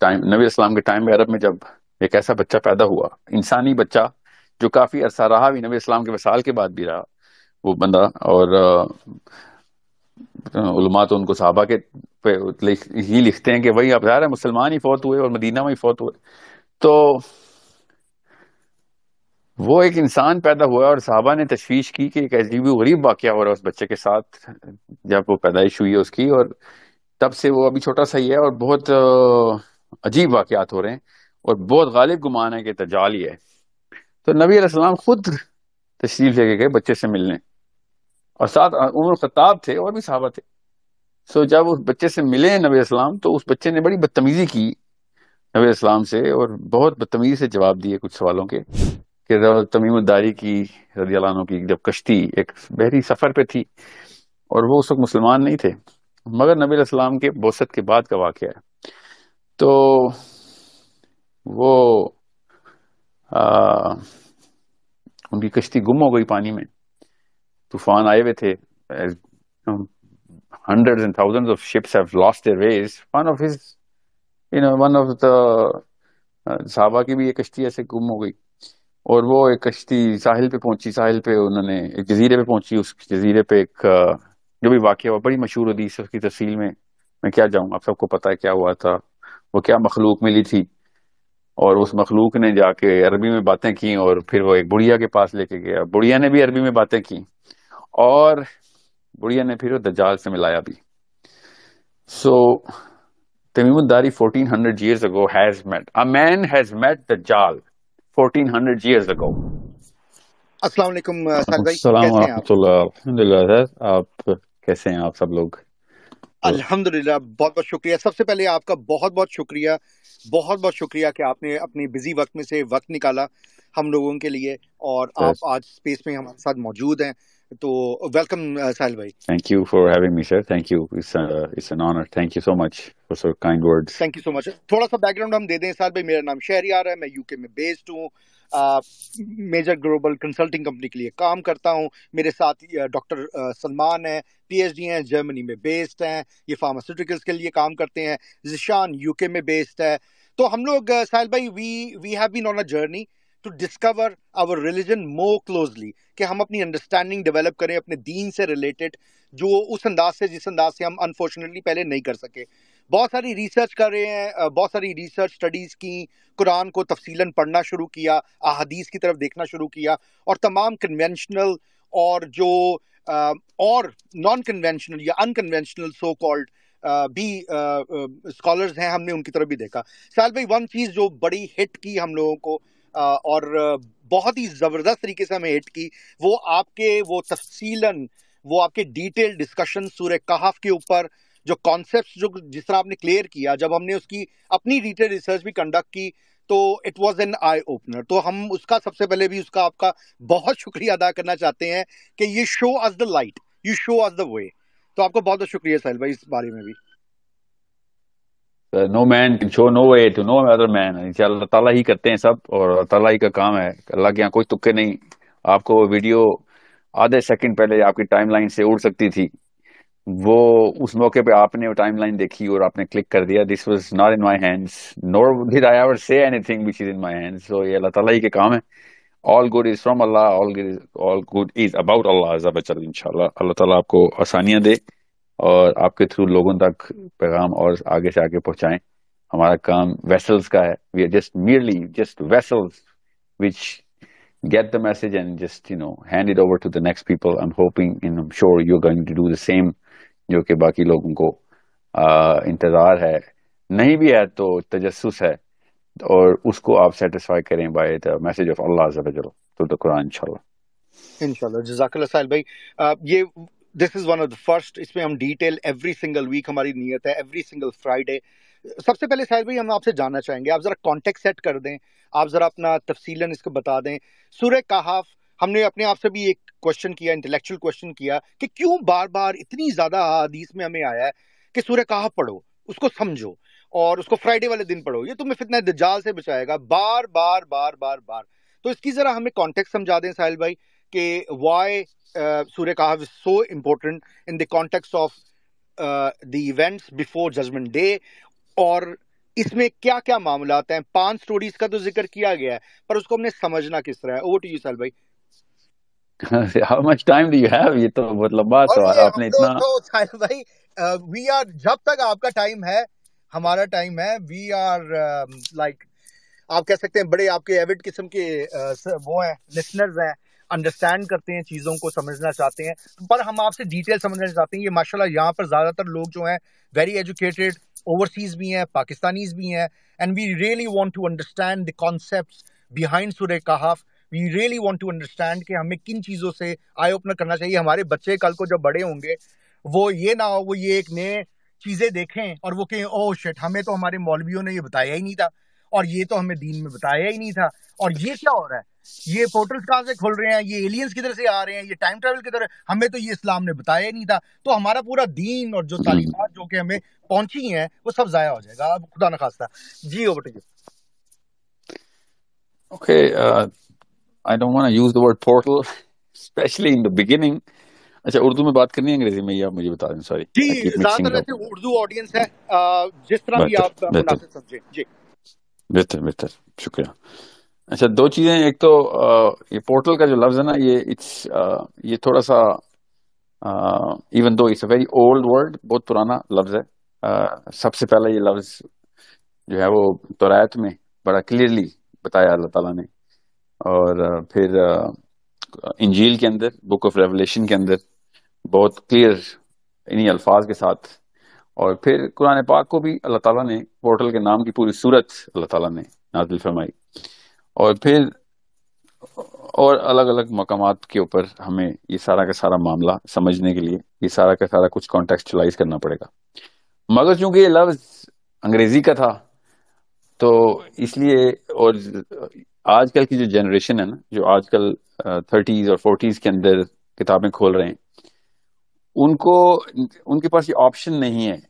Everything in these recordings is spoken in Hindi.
टाइम नबी इस्लाम के टाइम में अरब में जब एक ऐसा बच्चा पैदा हुआ इंसानी बच्चा जो काफ़ी अरसा रहा भी नबी इस्लाम के वसाल के बाद भी रहा वो बंदा और उलमा तो उनको साहबा के पे ही लिखते हैं कि वही अब ज़ाहिर है मुसलमान ही फौत हुए और मदीना में ही फौत हुए तो वो एक इंसान पैदा हुआ और साहबा ने तशवीश की कि एक अजीब गरीब वाक्य हो रहा है उस बच्चे के साथ जब वो पैदाइश हुई है उसकी और तब से वो अभी छोटा सा ही है और बहुत अजीब वाकत हो रहे हैं और बहुत गालिब गुमान है कि तजाल ही है तो नबी सलाम खुद तशरीफ लेके गए बच्चे से मिलने और साथ उम्र खताब थे और भी साहबा थे सो जब उस बच्चे से मिले नबी इस्लाम तो उस बच्चे ने बड़ी बदतमीजी की नबी इस्लाम से और बहुत बदतमीजी से जवाब दिए कुछ सवालों के कि तमीमदारी की रदी की जब कश्ती एक बहरी सफ़र पे थी और वो उस वक्त मुसलमान नहीं थे मगर नबी सलाम के बौसत के बाद का वाक़ है तो वो आ, उनकी कश्ती गुम हो गई पानी में तूफान आए हुए थे hundred and thousand of ships have lost their ways one of his you know one of the साहबा की भी एक कश्ती ऐसे गुम हो गई और वो एक कश्ती साहिल पे पहुंची साहिल पे उन्होंने एक जजीरे पे पहुंची उस जजीरे पे एक uh, जो भी वाक्य हुआ बड़ी मशहूर हदीस उसकी तफसील में मैं क्या जाऊँ आप सबको पता है क्या हुआ था वो क्या मखलूक मिली थी और उस मखलूक ने जाके अरबी में बातें की और फिर वो एक बुढ़िया के पास लेके गया बुढ़िया ने भी अरबी में बातें की और बुढ़िया ने फिर वो दजाल से मिलाया भी सो तमीमुद्दारी 1400 hundred years ago has met a man has met the जाल फोर्टीन हंड्रेड अस्सलाम अगो असला आप कैसे हैं आप सब लोग तो- अल्हम्दुलिल्लाह बहुत बहुत शुक्रिया सबसे पहले आपका बहुत बहुत शुक्रिया बहुत बहुत शुक्रिया कि आपने अपने बिजी वक्त में से वक्त निकाला हम लोगों के लिए और आप आज स्पेस में हमारे साथ मौजूद हैं तो वेलकम साहिल भाई thank you for having me sir thank you it's it's an honour thank you so much for so kind words thank you so much थोड़ा सा बैकग्राउंड हम दे दें साहिल भाई मेरा नाम शहरियार है मैं यूके में बेस्ड हूँ मेजर ग्लोबल कंसल्टिंग कंपनी के लिए काम करता हूँ मेरे साथ डॉक्टर सलमान है पीएचडी हैं जर्मनी में बेस्ड हैं ये फार्मास्यूटिकल्स के लिए काम करते हैं जिशान यूके में बेस्ड है तो हम लोग साहिल भाई we we have been on a journey to discover our religion more closely कि हम अपनी अंडरस्टैंडिंग डेवलप करें अपने दीन से रिलेटेड जो उस अंदाज से जिस अंदाज से हम अनफॉर्चुनेटली पहले नहीं कर सके बहुत सारी रिसर्च कर रहे हैं बहुत सारी रिसर्च स्टडीज़ की कुरान को तफसीला पढ़ना शुरू किया अहदीस की तरफ देखना शुरू किया और तमाम कन्वेंशनल और जो और नॉन कन्वेंशनल या अनकन्वेंशनल सो कॉल्ड भी स्कॉलर्स हैं हमने उनकी तरफ भी देखा साल भाई वन चीज़ जो बड़ी हिट की हम लोगों को और बहुत ही ज़बरदस्त तरीके से हमें हिट की वो आपके वो तफसीलन वो आपके डिटेल डिस्कशन सूर्य कहाफ के ऊपर जो कॉन्सेप्ट जो जिस तरह आपने क्लियर किया जब हमने उसकी अपनी डिटेल रिसर्च भी कंडक्ट की तो it was an eye opener तो हम उसका सबसे पहले भी उसका आपका बहुत शुक्रिया अदा करना चाहते हैं कि ये show us the light you show us the way तो आपको बहुत बहुत शुक्रिया साहिल भाई इस बारे में भी no man show no way to know other man अल्लाह ताला ही करते हैं सब और ताला ही का काम है अल्लाह के यहाँ कोई तुक्के नहीं आपको वो वीडियो आधे सेकंड पहले आपकी टाइमलाइन से उड़ सकती थी वो उस मौके पे आपने टाइमलाइन देखी और आपने क्लिक कर दिया this was not in my hands nor did I ever say anything which is in my hands so ये अल्लाह ताला ही के काम है ऑल गुड इज फ्रॉम अल्लाह ऑल गुड इज अबाउट अल्लाह इंशाल्लाह अल्लाह ताला आपको आसानियां दे और आपके थ्रू लोगों तक पैगाम और आगे से आगे पहुंचाएं हमारा काम वेसल्स का है we are just merely just vessels which get the message and just you know hand it over to the next people i'm hoping and i'm sure you going to do the same जो कि बाकी लोगों को आ, इंतजार है नहीं भी है तो तजस है और उसको आप सेटिस्फाई करें बाय द मैसेज ऑफ अल्लाह थ्रू द कुरान इंशाल्लाह इंशाल्लाह जजाकल्लाह साहिल भाई आ, ये this is one of the first इसमें हम डिटेल एवरी सिंगल वीक हमारी नीयत है एवरी सिंगल फ्राइडे सबसे पहले साहिर भाई हम आपसे जानना चाहेंगे आप जरा कॉन्टेक्ट सेट कर दें आप जरा अपना तफसीलन इसको बता दें सूर्य कहाफ हमने अपने आप से भी एक क्वेश्चन किया इंटेलेक्चुअल क्वेश्चन किया कि क्यों बार बार इतनी ज्यादा हदीस में हमें आया है कि सूर्य कहाफ पढ़ो उसको समझो और उसको फ्राइडे वाले दिन पढ़ो ये तुम्हें फितना दजाल से बचाएगा बार बार बार बार बार तो इसकी जरा हमें कॉन्टेक्ट समझा दें साहिल भाई कि वाई सूर्य Surah is so important in the context of the events before judgement day और इसमें क्या क्या मामला हैं पांच स्टोरीज का तो जिक्र किया गया है पर उसको हमने समझना किस तरह है ओवर टू यू साल भाई how much time do you have ये तो बहुत लंबा सवाल आपने इतना तो, तो भाई वी uh, आर जब तक आपका टाइम है हमारा टाइम है वी आर लाइक आप कह सकते हैं बड़े आपके एविड किस्म के uh, वो हैं लिसनर्स हैं अंडरस्टैंड करते हैं चीज़ों को समझना चाहते हैं पर हम आपसे डिटेल समझना चाहते हैं ये माशाल्लाह यहाँ पर ज़्यादातर लोग जो हैं वेरी एजुकेटेड ओवरसीज भी हैं पाकिस्तानीज भी हैं and we really want to understand the concept behind surah Kahf we really want to understand कि हमें किन चीज़ों से आई ओपनर करना चाहिए हमारे बच्चे कल को जब बड़े होंगे वो ये ना हो वो ये एक नए चीज़ें देखें और वो कहें ओ oh शेट हमें तो हमारे मौलवियों ने ये बताया ही नहीं था और ये तो हमें दीन में बताया ही नहीं था और ये क्या हो रहा है ये पोर्टल्स कहाँ से खुल रहे हैं ये एलियंस किधर से आ रहे हैं ये टाइम ट्रेवल किधर हमें तो ये इस्लाम ने बताया ही नहीं था तो हमारा पूरा दीन और जो तालीमत जो कि हमें पहुंची है वो सब जाया हो जाएगा अब खुदा ना खास्ता जी ओ बटे okay I don't want to use the word portal specially in the beginning अच्छा उर्दू में बात करनी है अंग्रेजी में या मुझे बता दें सॉरी जी ज्यादातर ऐसे उर्दू ऑडियंस है uh, जिस तरह भी आप मुनासिब समझे जी बेहतर बेहतर शुक्रिया अच्छा दो चीजें एक तो आ, ये पोर्टल का जो लफ्ज है ना ये इट्स ये थोड़ा सा even though it's a very old word बहुत पुराना लफ्ज है आ, सबसे पहला ये लफ्ज जो है वो तोरात में बड़ा क्लियरली बताया अल्लाह ताला ने और फिर इंजील के अंदर बुक ऑफ रेवलेशन के अंदर बहुत क्लियर इन्हीं अल्फाज के साथ और फिर कुरान पाक को भी अल्लाह ताला ने पोर्टल के नाम की पूरी सूरत अल्लाह ताला ने नाजिल फरमाई और फिर और अलग अलग मकाम के ऊपर हमें ये सारा का सारा मामला समझने के लिए ये सारा का सारा कुछ कॉन्टेक्चुलाइज करना पड़ेगा मगर चूंकि ये लफ्ज अंग्रेजी का था तो इसलिए और आजकल की जो जनरेशन है ना जो आजकल थर्टीज और फोर्टीज के अंदर किताबें खोल रहे हैं उनको उनके पास ये ऑप्शन नहीं है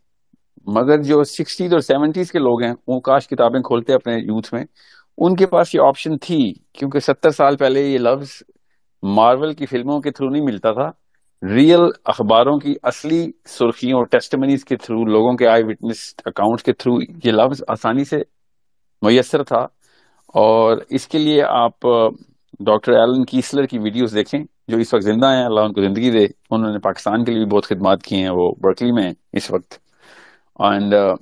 मगर जो सिक्सटीज और सेवेंटीज के लोग हैं वो काश किताबें खोलते अपने यूथ में उनके पास ये ऑप्शन थी क्योंकि सत्तर साल पहले ये लफ्ज मार्वल की फिल्मों के थ्रू नहीं मिलता था रियल अखबारों की असली सुर्खियों और टेस्टमनीज के थ्रू लोगों के आई विटनेस अकाउंट के थ्रू ये लफ्ज आसानी से मैसर था और इसके लिए आप डॉक्टर एलन कीसलर की वीडियोस देखें जो इस वक्त जिंदा हैं अल्लाह उनको ज़िंदगी दे उन्होंने पाकिस्तान के लिए भी बहुत खदमात की हैं वो बर्कली में इस वक्त एंड uh,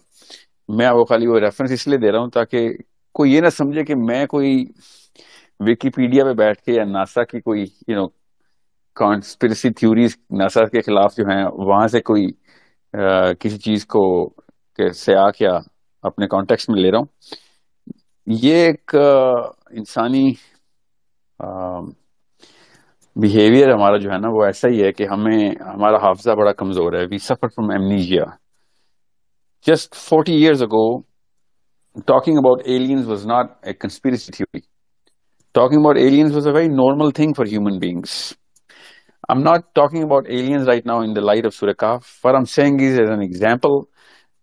मैं वो खाली वो रेफरेंस इसलिए दे रहा हूँ ताकि कोई ये ना समझे कि मैं कोई विकीपीडिया पे बैठ के या नासा की कोई you know conspiracy theories NASA के खिलाफ जो है वहां से कोई आ, uh, किसी चीज को से क्या अपने कॉन्टेक्स्ट में ले रहा हूँ ये एक uh, इंसानी uh, बिहेवियर हमारा जो है ना वो ऐसा ही है कि हमें हमारा हाफजा बड़ा कमजोर है we suffer from amnesia just forty years ago talking about aliens was not a conspiracy theory talking about aliens was a very normal thing for human beings I am not talking about aliens right now in the light of Kaf. For instance is as an example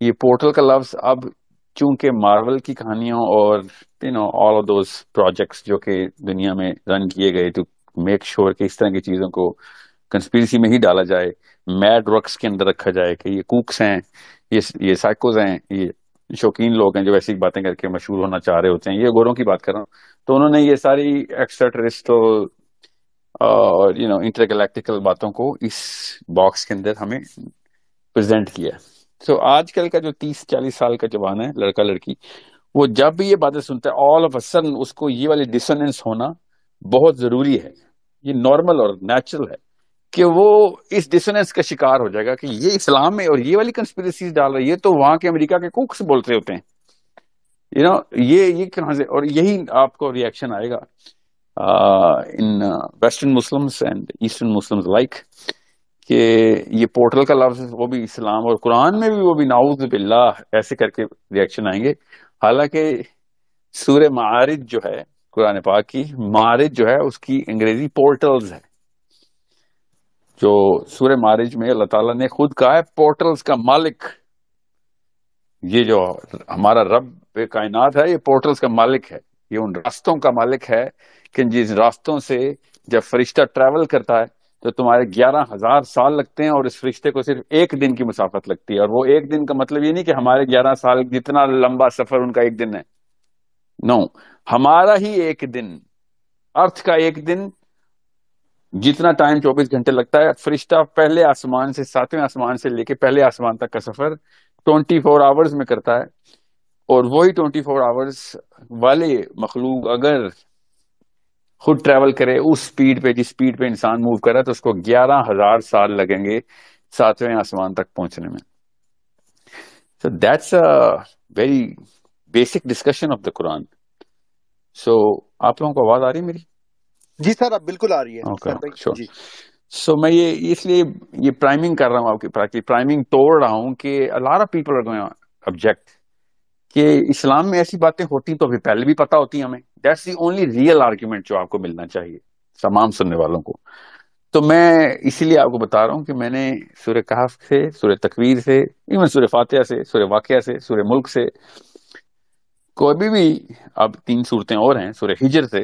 ये पोर्टल का लफ्ज अब चूंकि मार्वल की कहानियों और you know all of those projects जो कि दुनिया में रन किए गए टू मेक श्योर कि इस तरह की चीज़ों को कंस्पिरसी में ही डाला जाए मैड वर्क्स के अंदर रखा जाए कि ये कुक्स हैं ये ये साइकोज हैं ये शौकीन लोग हैं जो ऐसी बातें करके मशहूर होना चाह रहे होते हैं ये गोरों की बात कर रहा हूँ तो उन्होंने ये सारी एक्स्ट्रा टेरिस्ट और यू नो इंटरगलेक्टिकल बातों को इस बॉक्स के अंदर हमें प्रेजेंट किया सो so, आजकल का जो तीस चालीस साल का जवान है लड़का लड़की वो जब भी ये बातें सुनता है ऑल ऑफ अ सडन उसको ये वाली डिसोनेंस होना बहुत जरूरी है ये नॉर्मल और नेचुरल है कि वो इस डिसोनेंस का शिकार हो जाएगा कि ये इस्लाम में और ये वाली कंस्पिरसी डाल रही है तो वहां के अमेरिका के कुक्स बोलते होते हैं यू you नो know, ये ये कहाँ से और यही आपको रिएक्शन आएगा in western Muslims and eastern Muslims like कि ये पोर्टल का लफ्ज वो भी इस्लाम और कुरान में भी वो भी नाउज बिल्ला ऐसे करके रिएक्शन आएंगे हालांकि सूर्य मारिज जो है कुरान पाक की मारिज जो है उसकी अंग्रेजी पोर्टल्स है जो सूर्य मारिज में अल्लाह ताला ने खुद कहा है पोर्टल्स का मालिक ये जो हमारा रब कायनात है ये पोर्टल्स का मालिक है ये उन रास्तों का मालिक है कि जिस रास्तों से जब फरिश्ता ट्रेवल करता है तो तुम्हारे ग्यारह हजार साल लगते हैं और इस फरिश्ते को सिर्फ एक दिन की मुसाफत लगती है और वो एक दिन का मतलब ये नहीं कि हमारे ग्यारह साल जितना लंबा सफर उनका एक दिन है नो हमारा ही एक दिन अर्थ का एक दिन जितना टाइम चौबीस घंटे लगता है फरिश्ता पहले आसमान से सातवें आसमान से लेके पहले आसमान तक का सफर ट्वेंटी फोर आवर्स में करता है और वही ट्वेंटी फोर आवर्स वाले मखलूक अगर खुद ट्रेवल करे उस स्पीड पे जिस स्पीड पे इंसान मूव है तो उसको ग्यारह हजार साल लगेंगे सातवें आसमान तक पहुंचने में so that's a very basic discussion of the Quran so आप लोगों को आवाज आ रही है मेरी जी सर आप बिल्कुल आ रही है ओके श्योर सो मैं ये इसलिए ये प्राइमिंग कर रहा हूँ आपकी प्राइमिंग तोड़ रहा हूँ कि लार ऑफ पीपल ऑब्जेक्ट कि इस्लाम में ऐसी बातें होती तो अभी पहले भी पता होती हमें that's the only real argument जो आपको मिलना चाहिए तमाम सुनने वालों को तो मैं इसीलिए आपको बता रहा हूँ कि मैंने सूर्य कहाफ से सूर्य तकवीर से इवन सूर्य फातह से सूर्य वाक्य से सूर्य मुल्क से कभी भी अब तीन सूरतें और हैं सूर्य हिजर से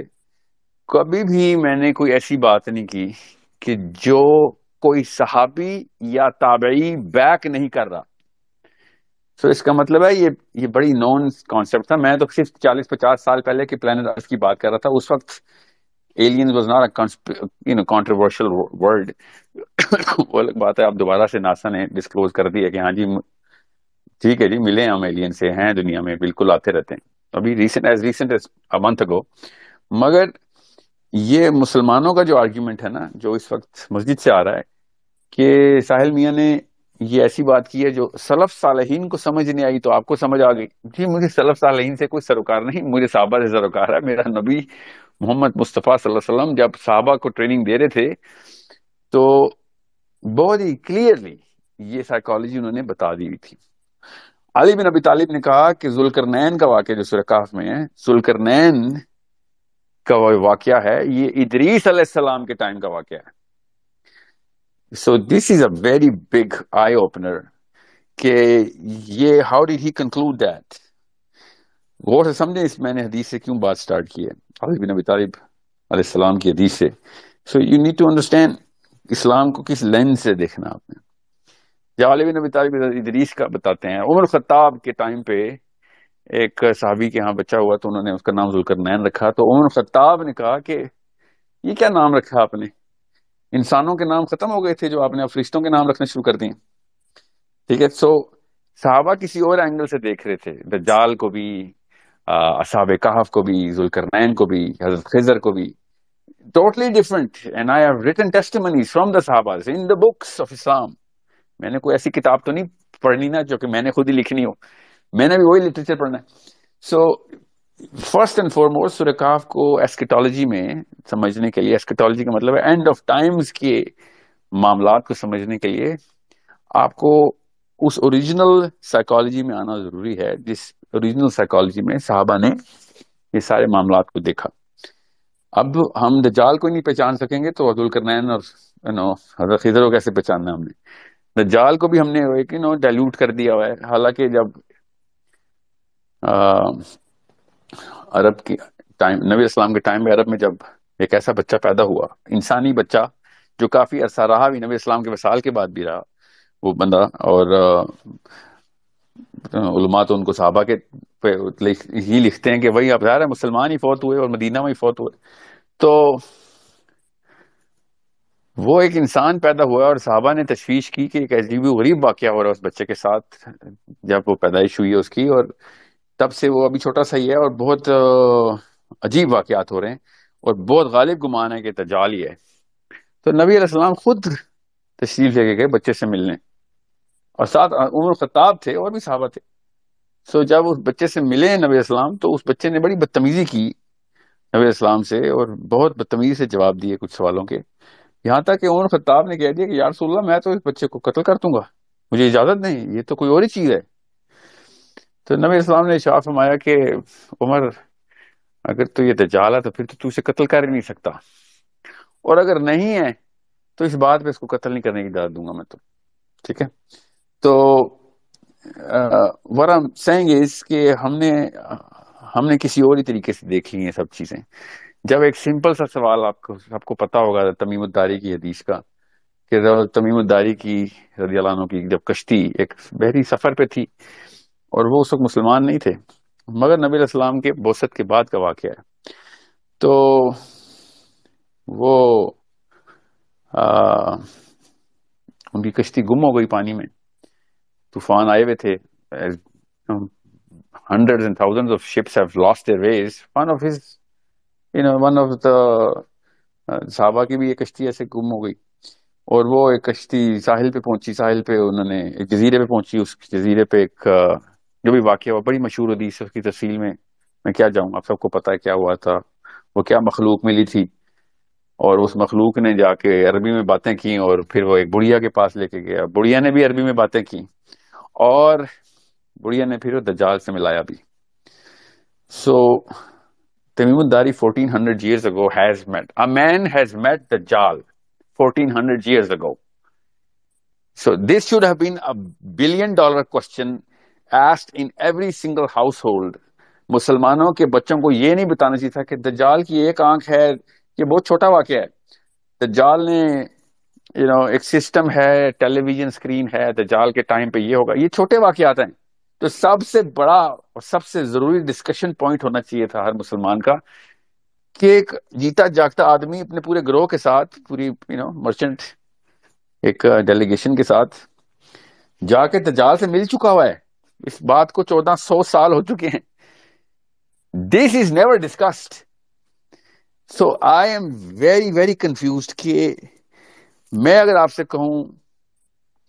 कभी भी मैंने कोई ऐसी बात नहीं की कि जो कोई सहाबी या ताबई बैक नहीं कर रहा तो so, इसका मतलब है ये ये बड़ी नॉन कॉन्सेप्ट था मैं तो सिर्फ चालीस पचास साल पहले के प्लान अर्थ की बात कर रहा था उस वक्त alien was not you know controversial world वो अलग बात है आप दोबारा से नासा ने डिस्क्लोज कर दिया कि हाँ जी ठीक है जी मिले हम एलियन से हैं दुनिया में बिल्कुल आते रहते हैं अभी recent as recent as a month ago मगर ये मुसलमानों का जो आर्ग्यूमेंट है ना जो इस वक्त मस्जिद से आ रहा है कि साहिल मियाँ ने ये ऐसी बात की है जो सलफ सालहीन को समझ नहीं आई तो आपको समझ आ गई जी मुझे सलफ सालहीन से कोई सरोकार नहीं मुझे साहबा से सरोकार है मेरा नबी मोहम्मद मुस्तफ़ा वसल्लम जब साहबा को ट्रेनिंग दे रहे थे तो बहुत ही क्लियरली ये साइकोलॉजी उन्होंने बता दी हुई थी अली बिन अबी तालिब ने कहा कि जुलकरनैन का वाक्य जो सुरकाफ में है जुलकरनैन का वाक्य है ये इदरीस अलैहिस्सलाम के टाइम का वाक्य है so this is a very big eye opener के ये how did he conclude that गौर से समझे इस मैंने हदीस से क्यों बात स्टार्ट की है अली बिन अबी तालिब अलैहिस्सलाम की हदीस से so you need to understand Islam को किस लेंस से देखना आपने जवालबी नबी तालब इदरीस का बताते हैं उमर खत्ताब के टाइम पे एक सहाबी के यहाँ बच्चा हुआ तो उन्होंने उसका नाम जुलकर नैन रखा तो उमर खत्ताब ने कहा कि ये क्या नाम रखा आपने इंसानों के नाम खत्म हो गए थे जो आपने फरिश्तों के नाम रखना शुरू कर दिए ठीक है सो साहबा किसी और एंगल से देख रहे थे दज्जाल को भी असाब कहाफ को भी जुलकर नैन को भी हजरत खजर को भी totally different and I have written testimonies from the साहबाज in the books of Islam मैंने कोई ऐसी किताब तो नहीं पढ़नी ना जो कि मैंने खुद ही लिखनी हो मैंने भी वही लिटरेचर पढ़ना है सो फर्स्ट एंड फॉरमोस्ट सुरकाफ को एस्केटोलॉजी में समझने के लिए एस्केटोलॉजी का मतलब है एंड ऑफ टाइम्स के मामला को समझने के लिए आपको उस ओरिजिनल साइकोलॉजी में आना जरूरी है जिस ओरिजिनल साइकोलॉजी में साहबा ने ये सारे मामला को देखा अब हम दजाल को नहीं पहचान सकेंगे तो अब्दुल करनैन और नो हजरत खिजर को कैसे पहचानना हमने दज्जाल को भी हमने एक नो डाइल्यूट कर दिया हुआ है हालांकि जब आ, अरब की टाइम नबी इस्लाम के टाइम में अरब में जब एक ऐसा बच्चा पैदा हुआ इंसानी बच्चा जो काफ़ी अरसा रहा भी नबी इस्लाम के वसाल के बाद भी रहा वो बंदा और उलमा तो उनको साहबा के पे ही लिखते हैं कि वही अब जा है मुसलमान ही फौत हुए और मदीना में ही फौत हुए तो वो एक इंसान पैदा हुआ और साहबा ने तशवीश की कि एक अजीब गरीब वाक्य हो रहा है उस बच्चे के साथ जब वो पैदाइश हुई है उसकी और तब से वो अभी छोटा सा ही है और बहुत अजीब वाकयात हो रहे हैं और बहुत गालिब गुमान है कि तजाल ही है तो नबी सलाम खुद तशरीफ लेके गए बच्चे से मिलने और साथ उम्र खताब थे और भी साहबा थे सो जब उस बच्चे से मिले नबी इस्लाम तो उस बच्चे ने बड़ी बदतमीजी की नबी सलाम से और बहुत बदतमीजी से जवाब दिए कुछ सवालों के यहाँ तक कि उमर खत्ताब ने कह दिया कि यार सोल्ला मैं तो इस बच्चे को कत्ल कर दूंगा मुझे इजाजत नहीं ये तो कोई और ही चीज है तो नबी इस्लाम ने शाह फरमाया कि उमर अगर तू ये दजाल है तो फिर तो तू इसे कत्ल कर ही नहीं सकता और अगर नहीं है तो इस बात पे इसको कत्ल नहीं करने की इजाजत दूंगा मैं तो ठीक है तो वर सेंगे इसके हमने हमने किसी और ही तरीके से देख ली हैं सब चीजें जब एक सिंपल सा सवाल आपको आपको पता होगा तमीमुद्दारी की हदीस का कि तमीमुद्दारी की रदी की जब कश्ती एक बहरी सफ़र पे थी और वो उस वक्त मुसलमान नहीं थे मगर नबी इस्लाम के बोसत के बाद का वाक़ है तो वो आ, उनकी कश्ती गुम हो गई पानी में तूफान आए हुए थे hundred and thousand of ships have lost their ways one of his you know one of the साहबा की भी एक कश्ती ऐसे गुम हो गई और वो एक कश्ती साहिल पे पहुंची साहिल पे उन्होंने एक जजीरे पे पहुंची उस जजीरे पे एक uh, जो भी वाक्य हुआ बड़ी मशहूर हदीस उसकी तफसील में मैं क्या जाऊँ आप सबको पता है क्या हुआ था वो क्या मखलूक मिली थी और उस मखलूक ने जाके अरबी में बातें की और फिर वो एक बुढ़िया के पास लेके गया बुढ़िया ने भी अरबी में बातें की और बुढ़िया ने फिर वो दजाल से मिलाया भी सो so, Tamim Dari 1400 years ago has met. A man has met the Jal 1400 years ago. So this should have been a billion dollar question asked in every single household. मुसलमानों के बच्चों को ये नहीं बताना चाहिए था कि दजाल की एक आंख है ये बहुत छोटा वाक्य है दजाल ने यू you नो know, एक सिस्टम है टेलीविजन स्क्रीन है दजाल के टाइम पे ये होगा ये छोटे वाक्यात हैं तो सबसे बड़ा और सबसे जरूरी डिस्कशन पॉइंट होना चाहिए था हर मुसलमान का कि एक जीता जागता आदमी अपने पूरे ग्रोह के साथ पूरी यू नो मर्चेंट एक डेलीगेशन uh, के साथ जाके तजाल से मिल चुका हुआ है इस बात को चौदह सौ साल हो चुके हैं this is never discussed so I am very very confuse कि मैं अगर आपसे कहूं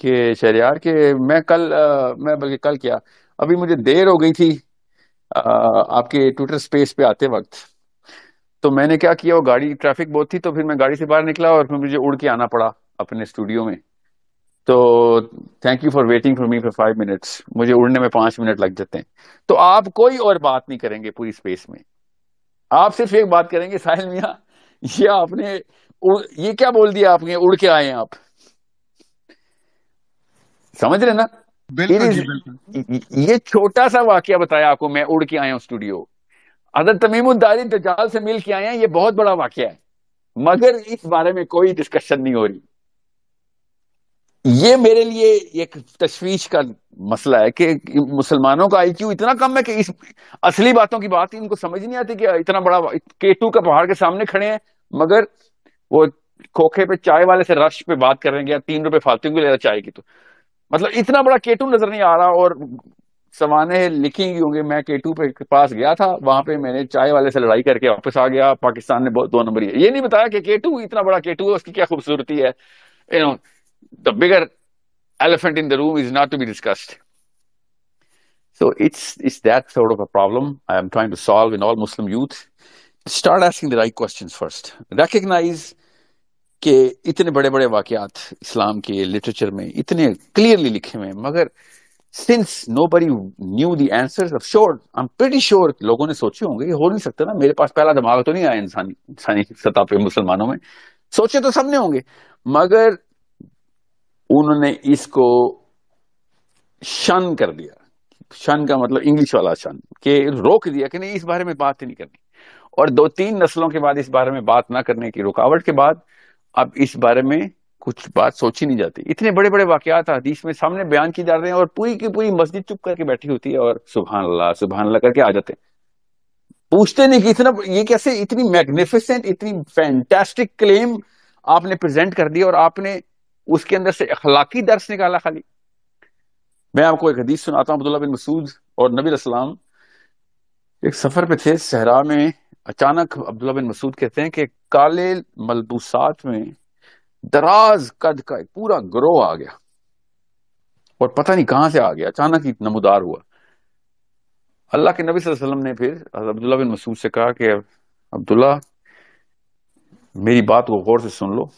कि शहरियार के मैं कल आ, मैं बल्कि कल क्या अभी मुझे देर हो गई थी आ, आपके ट्विटर स्पेस पे आते वक्त तो मैंने क्या किया वो गाड़ी ट्रैफिक बहुत थी तो फिर मैं गाड़ी से बाहर निकला और फिर मुझे उड़ के आना पड़ा अपने स्टूडियो में तो thank you for waiting for me for five minutes मुझे उड़ने में पांच मिनट लग जाते हैं तो आप कोई और बात नहीं करेंगे पूरी स्पेस में आप सिर्फ एक बात करेंगे साहिल मिया ये आपने ये क्या बोल दिया आपने उड़ के आए हैं आप समझ रहे ना बिल्कुल जी, बिल्कुल ये छोटा सा वाक्य बताया आपको मैं उड़ के आया हूँ स्टूडियो हजरत तमीमुद्दारी दजाल से मिल के आए हैं ये बहुत बड़ा वाक्य है मगर इस बारे में कोई डिस्कशन नहीं हो रही ये मेरे लिए एक तश्वीश का मसला है कि मुसलमानों का आईक्यू इतना कम है कि इस असली बातों की बात ही उनको समझ नहीं आती कि इतना बड़ा के का पहाड़ के सामने खड़े हैं मगर वो खोखे पे चाय वाले से रश पे बात करेंगे या तीन रुपए फालतू को ले रहा चाय की तो मतलब इतना बड़ा केटू नजर नहीं आ रहा और सवाने लिखेंगे होंगे मैं केटू पे के पास गया था वहां पे मैंने चाय वाले से लड़ाई करके वापस आ गया पाकिस्तान ने बहुत दो नंबर ये नहीं बताया कि केटू इतना बड़ा केटू है उसकी क्या खूबसूरती है you know the bigger elephant in the room is not to be discussed so it's it's that sort of a problem I am trying to solve in all Muslim youth start asking the right questions first recognise कि इतने बड़े बड़े वाकयात इस्लाम के लिटरेचर में इतने क्लियरली लिखे हुए हैं मगर since nobody knew the answer of sure I am pretty sure लोगों ने सोचे होंगे हो नहीं सकता ना मेरे पास पहला दिमाग तो नहीं आया इंसानी इंसानी सतह पे मुसलमानों में सोचे तो सबने होंगे मगर उन्होंने इसको शन कर दिया शन का मतलब इंग्लिश वाला शन के रोक दिया कि नहीं इस बारे में बात ही नहीं करनी और दो तीन नस्लों के बाद इस बारे में बात ना करने की रुकावट के बाद अब इस बारे में कुछ बात सोची नहीं जाती इतने बड़े बड़े वाकयात हदीस में सामने बयान किए जा रहे हैं और पूरी की पूरी मस्जिद चुप करके बैठी होती है और सुबहान अल्लाह सुबहान अल्लाह करके आ जाते हैं पूछते नहीं कि इतना ये कैसे इतनी मैग्निफिसेंट इतनी फैंटेस्टिक क्लेम आपने प्रेजेंट कर दिया और आपने उसके अंदर से अखलाकी दर्स निकाला खाली मैं आपको एक हदीस सुनाता हूँ अब्दुल्ला बिन मसूद और नबी असलाम एक सफर पे थे सहरा में अचानक अब्दुल्ला बिन मसूद कहते हैं कि काले मलबूसात में दराज कद का एक पूरा ग्रोह आ गया और पता नहीं कहां से आ गया अचानक ही नमोदार हुआ अल्लाह के नबी वसल्लम ने फिर अब्दुल्ला बिन मसूद से कहा कि अब्दुल्ला मेरी बात को गौर से सुन लो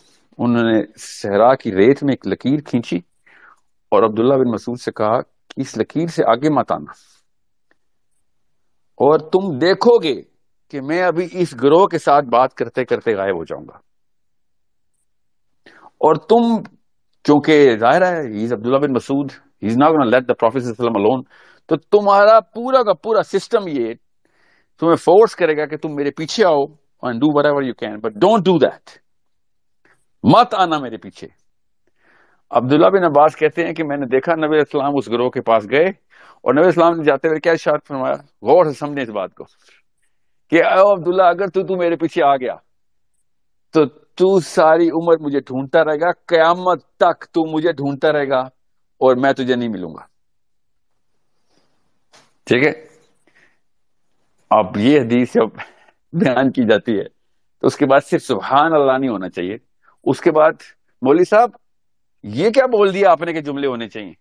उन्होंने सहरा की रेत में एक लकीर खींची और अब्दुल्ला बिन मसूद से कहा कि इस लकीर से आगे मत आना और तुम देखोगे कि मैं अभी इस ग्रोह के साथ बात करते करते गायब हो जाऊंगा और तुम चूंकि जाहिर है is Abdullah bin Masud is not gonna let the professor alone तो तुम्हारा पूरा का पूरा सिस्टम ये तुम्हें फोर्स करेगा कि तुम मेरे पीछे आओ and do whatever you can but don't do that मत आना मेरे पीछे अब्दुल्ला बिन अब्बास कहते हैं कि मैंने देखा नबी इस्लाम उस ग्रोह के पास गए और नबी इस्लाम ने जाते हुए क्या इशार फरमाया गौर से समझे इस बात को कि ओ अब्दुल्ला अगर तू तू मेरे पीछे आ गया तो तू सारी उम्र मुझे ढूंढता रहेगा क्यामत तक तू मुझे ढूंढता रहेगा और मैं तुझे नहीं मिलूंगा ठीक है अब ये हदीस जब बयान की जाती है तो उसके बाद सिर्फ सुबहान अल्लाह नहीं होना चाहिए उसके बाद मौली साहब ये क्या बोल दिया आपने के जुमले होने चाहिए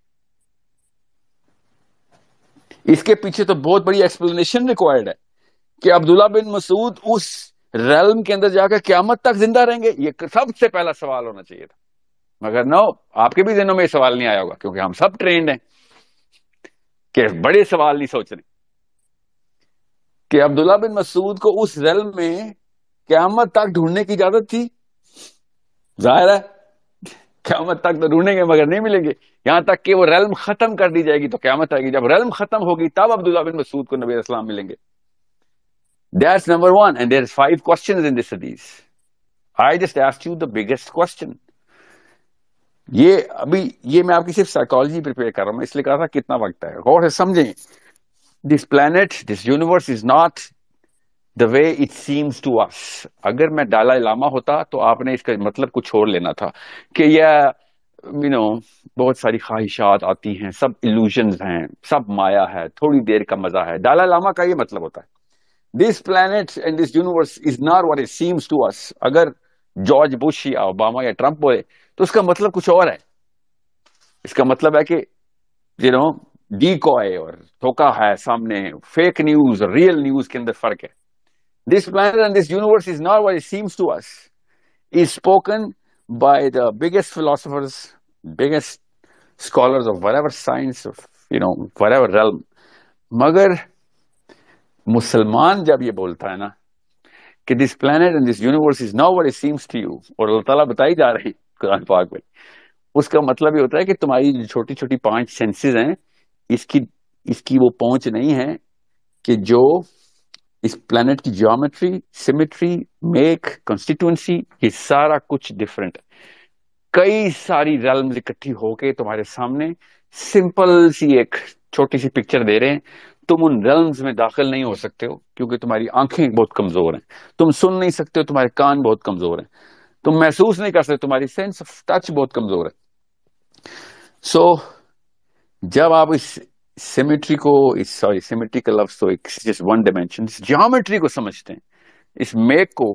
इसके पीछे तो बहुत बड़ी एक्सप्लेनेशन रिक्वायर्ड है कि अब्दुल्ला बिन मसूद उस रैलम के अंदर जाकर क्यामत तक जिंदा रहेंगे ये सबसे पहला सवाल होना चाहिए था मगर नो आपके भी दिनों में सवाल नहीं आया होगा क्योंकि हम सब ट्रेंड हैं कि बड़े सवाल नहीं सोच रहे कि अब्दुल्ला बिन मसूद को उस रैलम में क्यामत तक ढूंढने की इजाजत थी जाहिर है क्यामत तक तो ढूंढेंगे मगर नहीं मिलेंगे यहां तक कि वो रैलम खत्म कर दी जाएगी तो क्यामत आएगी जब रैलम खत्म होगी तब अब्दुल्ला बिन मसूद को नबी इस्लाम मिलेंगे That's number one. And there's five questions in this hadith. I just asked you the biggest question. ये अभी ये मैं आपकी सिर्फ साइकोलॉजी प्रिपेयर कर रहा हूं इसलिए कहा था कितना वक्त है गौर से समझें this planet this universe is not the way it seems to us अगर मैं डाला इलामा होता तो आपने इसका मतलब कुछ और लेना था कि यह यू नो बहुत सारी ख्वाहिशात आती हैं सब इल्यूजन हैं सब माया है थोड़ी देर का मजा है डाला लामा का ये मतलब होता है this planet and this universe is not what it seems to us. Agar George Bush ya Obama ya Trump boy, to uska matlab kuch aur hai. Iska matlab hai you know, decoy or thoka hai samne, fake news, real news ke andar fark hai. This planet and this universe is not what it seems to us. Is spoken by the biggest philosophers, biggest scholars of whatever science of, you know, whatever realm. Magar, मुसलमान जब ये बोलता है ना कि this planet and this universe is now what seems to you और अल्लाह ताला बताई जा रही कुरान पाक में उसका मतलब ये होता है कि तुम्हारी छोटी छोटी पांच सेंसेस हैं इसकी इसकी वो पहुंच नहीं है कि जो इस प्लेनेट की ज्योमेट्री सिमेट्री मेक कॉन्स्टिट्यूंसी ये सारा कुछ डिफरेंट कई सारी रलम्स इकट्ठी होके तुम्हारे सामने सिंपल सी एक छोटी सी पिक्चर दे रहे हैं तुम उन रल्म्स में दाखिल नहीं हो सकते हो क्योंकि तुम्हारी आंखें बहुत कमजोर हैं तुम सुन नहीं सकते हो तुम्हारे कान बहुत कमजोर हैं तुम महसूस नहीं कर सकते तुम्हारी सेंस ऑफ टच बहुत कमजोर है सो so, जब आप इस सिमेट्री को इस सॉरी सिमेट्री का लफ्स तो एक जस्ट वन डायमेंशन इस जियोमेट्री को समझते हैं इस मेक को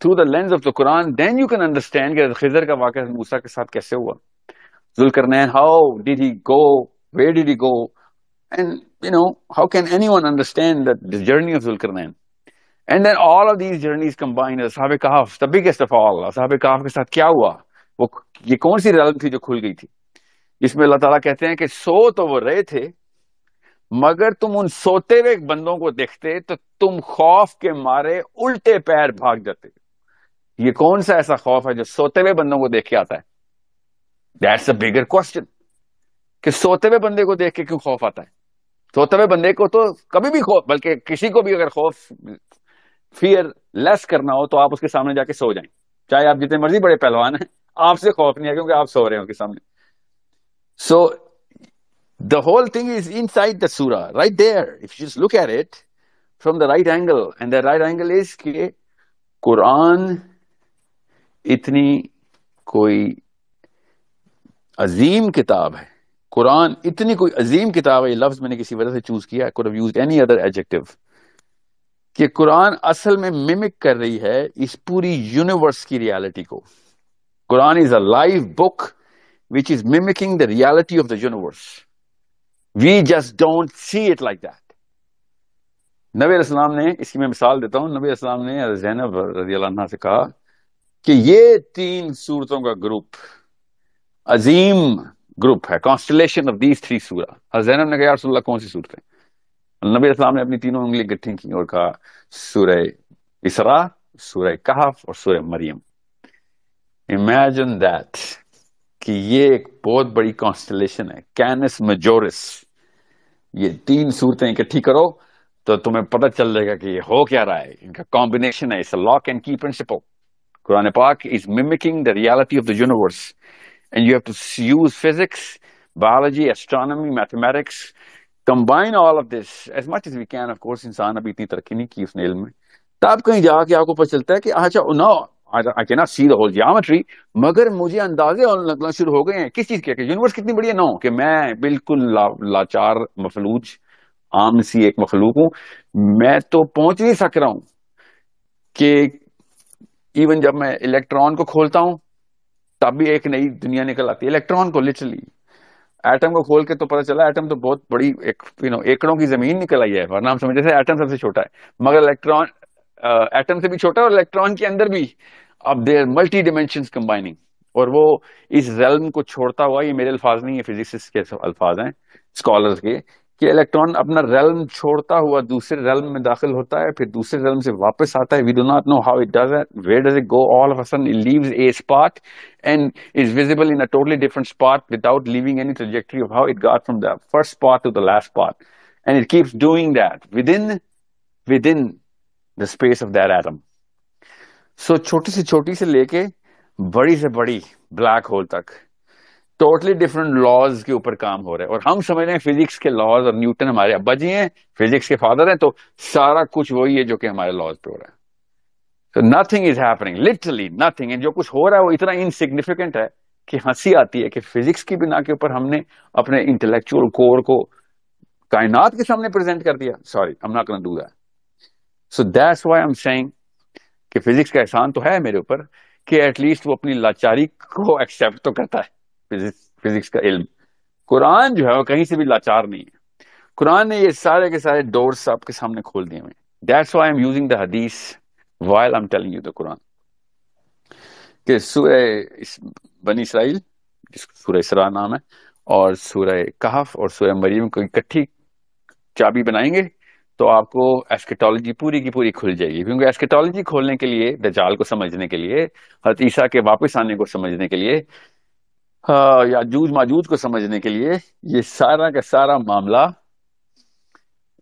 through the lens of the Quran then you can understand कि खिजर का वाक़ मूसा के साथ कैसे हुआ जुलकर how did he go where did he go and you know, how can anyone understand that the journey of Zulkarnain? And then all of these journeys combined, Ashab Kahf, the biggest of all, Ashab Kahf ke saath kya hua? Wo, ye कौन si realm thi jo khul gayi thi? Isme Allah Ta'ala kehte hain कि so to wo rahe the, मगर तुम उन सोते हुए बंदों को देखते तो तुम खौफ के मारे उल्टे पैर भाग जाते ये कौन सा ऐसा खौफ है जो सोते हुए बंदों को देख के आता है दैट्स अ बिगर क्वेश्चन कि सोते हुए बंदे को देख के क्यों खौफ आता है तो सोते हुए बंदे को तो कभी भी खौफ बल्कि किसी को भी अगर खौफ फियर लेस करना हो तो आप उसके सामने जाके सो जाए चाहे आप जितने मर्जी बड़े पहलवान हैं आपसे खौफ नहीं है क्योंकि आप सो रहे हो के सामने so the whole thing is inside the surah right there if you look at it from the right angle and the right angle is के कुरान इतनी कोई अजीम किताब है कुरान इतनी कोई अजीम किताब है ये लफ्ज मैंने किसी वजह से चूज किया could use any other adjective कि कुरान असल में मिमिक कर रही है इस पूरी यूनिवर्स की रियलिटी को Quran is a live book which is mimicking the reality of the universe we just don't see it like that नबी इस्लाम ने इसकी मैं मिसाल देता हूं नबी इस्लाम ने जैनब रजील्ला से कहा कि ये तीन सूरतों का ग्रुप अजीम ग्रुप है constellation of these three surah हजैनब ने कहा कौन सी सूरत नबी इस्लाम ने अपनी तीनों उंगली इकट्ठी की और कहा सूरह इसरा सूरह कहफ और सूरह मरियम इमेजिन दैट कि ये एक बहुत बड़ी कॉन्स्टलेशन है कैनिस मेजोरिस ये तीन सूरतें इकट्ठी करो तो तुम्हें पता चल जाएगा कि ये हो क्या रहा है इनका कॉम्बिनेशन है it's lock and key principle Quran पाक is mimicking the reality of the universe and you have to use physics, biology, astronomy, mathematics, combine all of this as much as we can of course इंसान अभी इतनी तरक्की नहीं की उसने इल्म में तब तो कहीं जाके आपको पता चलता है कि अच्छा no I can not see the whole geometry मगर मुझे अंदाजे होने लगना शुरू हो गए हैं किस चीज के यूनिवर्स कितनी बड़ी है नो कि मैं बिल्कुल ला, लाचार मफलूज आम सी एक मखलूक हूं मैं तो पहुंच नहीं सक रहा हूं कि इवन जब मैं इलेक्ट्रॉन को खोलता हूं तब भी एक नई दुनिया निकल आती है इलेक्ट्रॉन को लिटरली एटम को खोल के तो पता चला एटम तो बहुत बड़ी एक यू नो एकड़ों की जमीन निकल आई है वरना हम समझते थे एटम सबसे छोटा है मगर इलेक्ट्रॉन एटम uh, से भी छोटा और इलेक्ट्रॉन के अंदर भी अब देर मल्टी डिमेंशन कंबाइनिंग और वो इस रेलम को छोड़ता हुआ ये मेरे अल्फाज नहीं है फिजिक्स के अल्फाज हैं स्कॉलर्स के कि इलेक्ट्रॉन अपना रेलम छोड़ता हुआ दूसरे रेलम में दाखिल होता है फिर दूसरे रेलम से वापस आता है we do not know how it does it where does it go all of a sudden it leaves a spot and is visible in a totally different spot without leaving any trajectory of how it got from the first spot to the last spot and it keeps doing that within within the space of that atom so छोटी से छोटी से लेके बड़ी से बड़ी ब्लैक होल तक टोटली डिफरेंट लॉज के ऊपर काम हो रहा है और हम समझ रहे हैं फिजिक्स के लॉज और न्यूटन हमारे अब्बा जी हैं फिजिक्स के फादर हैं तो सारा कुछ वही है जो कि हमारे लॉज पे हो रहा है तो nothing is happening literally nothing and जो कुछ हो रहा है वो इतना इनसिग्निफिकेंट है कि हंसी आती है कि फिजिक्स की बिना के ऊपर हमने अपने इंटेलेक्चुअल कोर को कायनात के सामने प्रेजेंट कर दिया सॉरी हम ना करना that so that's why am saying कि फिजिक्स का एहसान तो है मेरे ऊपर कि एटलीस्ट वो अपनी लाचारी को एक्सेप्ट तो करता है फिजिक्स फिजिक्स का इल्म कुरान जो है वो कहीं से भी लाचार नहीं है कुरान ने ये सारे के सारे डोर्स आपके सामने खोल दिए हुए that's why am using the हदीस while I am telling you the Quran के सूरह इस बनी इसराइल जिसको सूरह इसरा नाम है और सूरह कहफ और सूरह मरीम को इकट्ठी चाबी बनाएंगे तो आपको एस्केटोलॉजी पूरी की पूरी खुल जाएगी क्योंकि एस्केटोलॉजी खोलने के लिए दजाल को समझने के लिए हतीसा के वापस आने को समझने के लिए हाँ, या जूझ माजूज को समझने के लिए ये सारा का सारा मामला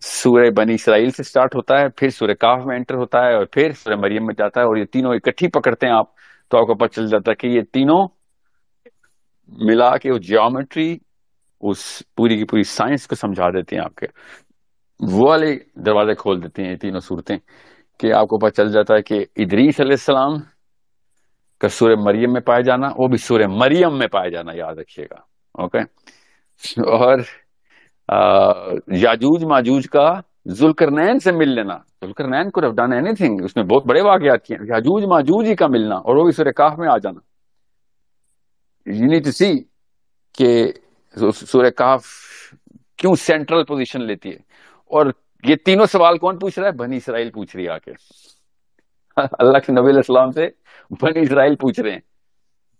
सूर्य बनी इसराइल से स्टार्ट होता है फिर सूर्य काफ में एंटर होता है और फिर सूर्य मरियम में जाता है और ये तीनों इकट्ठी पकड़ते हैं आप तो आपको पता चल जाता है कि ये तीनों मिला के वो जियोमेट्री उस पूरी की पूरी साइंस को समझा देते हैं आपके वो वाले दरवाजे खोल देते हैं ये तीनों सूरतें कि आपको पता चल जाता है कि इदरीस सलाम का सूर्य मरियम में पाया जाना वो भी सूर्य मरियम में पाया जाना याद रखिएगा ओके और याजूज माजूज का जुलकरनैन से मिल लेना जुलकरनैन को डन एनीथिंग उसमें बहुत बड़े वाकयात किए याजूज माजूज ही का मिलना और वो भी सूर्य काफ में आ जाना यू नीड टू सी के सूर्य काफ क्यों सेंट्रल पोजीशन लेती है और ये तीनों सवाल कौन पूछ रहा है बनी इसराइल पूछ रही है आके अल्लाह के नबी इस्लाम से बनी इसराइल पूछ रहे हैं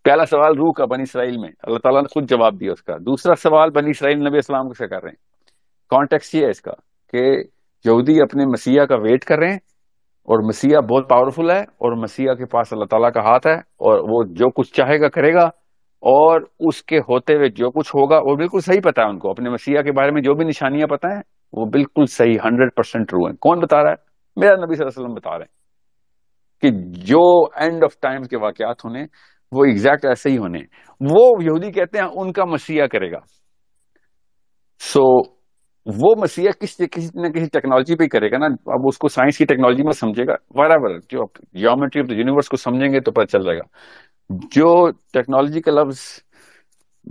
पहला सवाल रूह का बनी इसराइल में अल्लाह ताला ने खुद जवाब दिया उसका दूसरा सवाल बनी इसराइल नबी इस्लाम से कर रहे हैं कॉन्टेक्स ये है इसका कि यहूदी अपने मसीहा का वेट कर रहे हैं और मसीहा बहुत पावरफुल है और मसीहा के पास अल्लाह ताला का हाथ है और वो जो कुछ चाहेगा करेगा और उसके होते हुए जो कुछ होगा वो बिल्कुल सही पता है उनको अपने मसीहा के बारे में जो भी निशानियां पता है वो बिल्कुल सही हंड्रेड परसेंट ट्रू है कौन बता रहा है मेरा नबी वसल्लम बता रहे हैं कि जो एंड ऑफ टाइम्स के वाकयात होने वो एग्जैक्ट ऐसे ही होने वो यहूदी कहते हैं उनका मसीहा करेगा सो so, वो मसीहा किसी किसी न किसी टेक्नोलॉजी पे करेगा ना अब उसको साइंस की टेक्नोलॉजी में समझेगा बराबर जो आप जियोमेट्री ऑफ द यूनिवर्स को समझेंगे तो पता चल जाएगा जो टेक्नोलॉजी का लफ्ज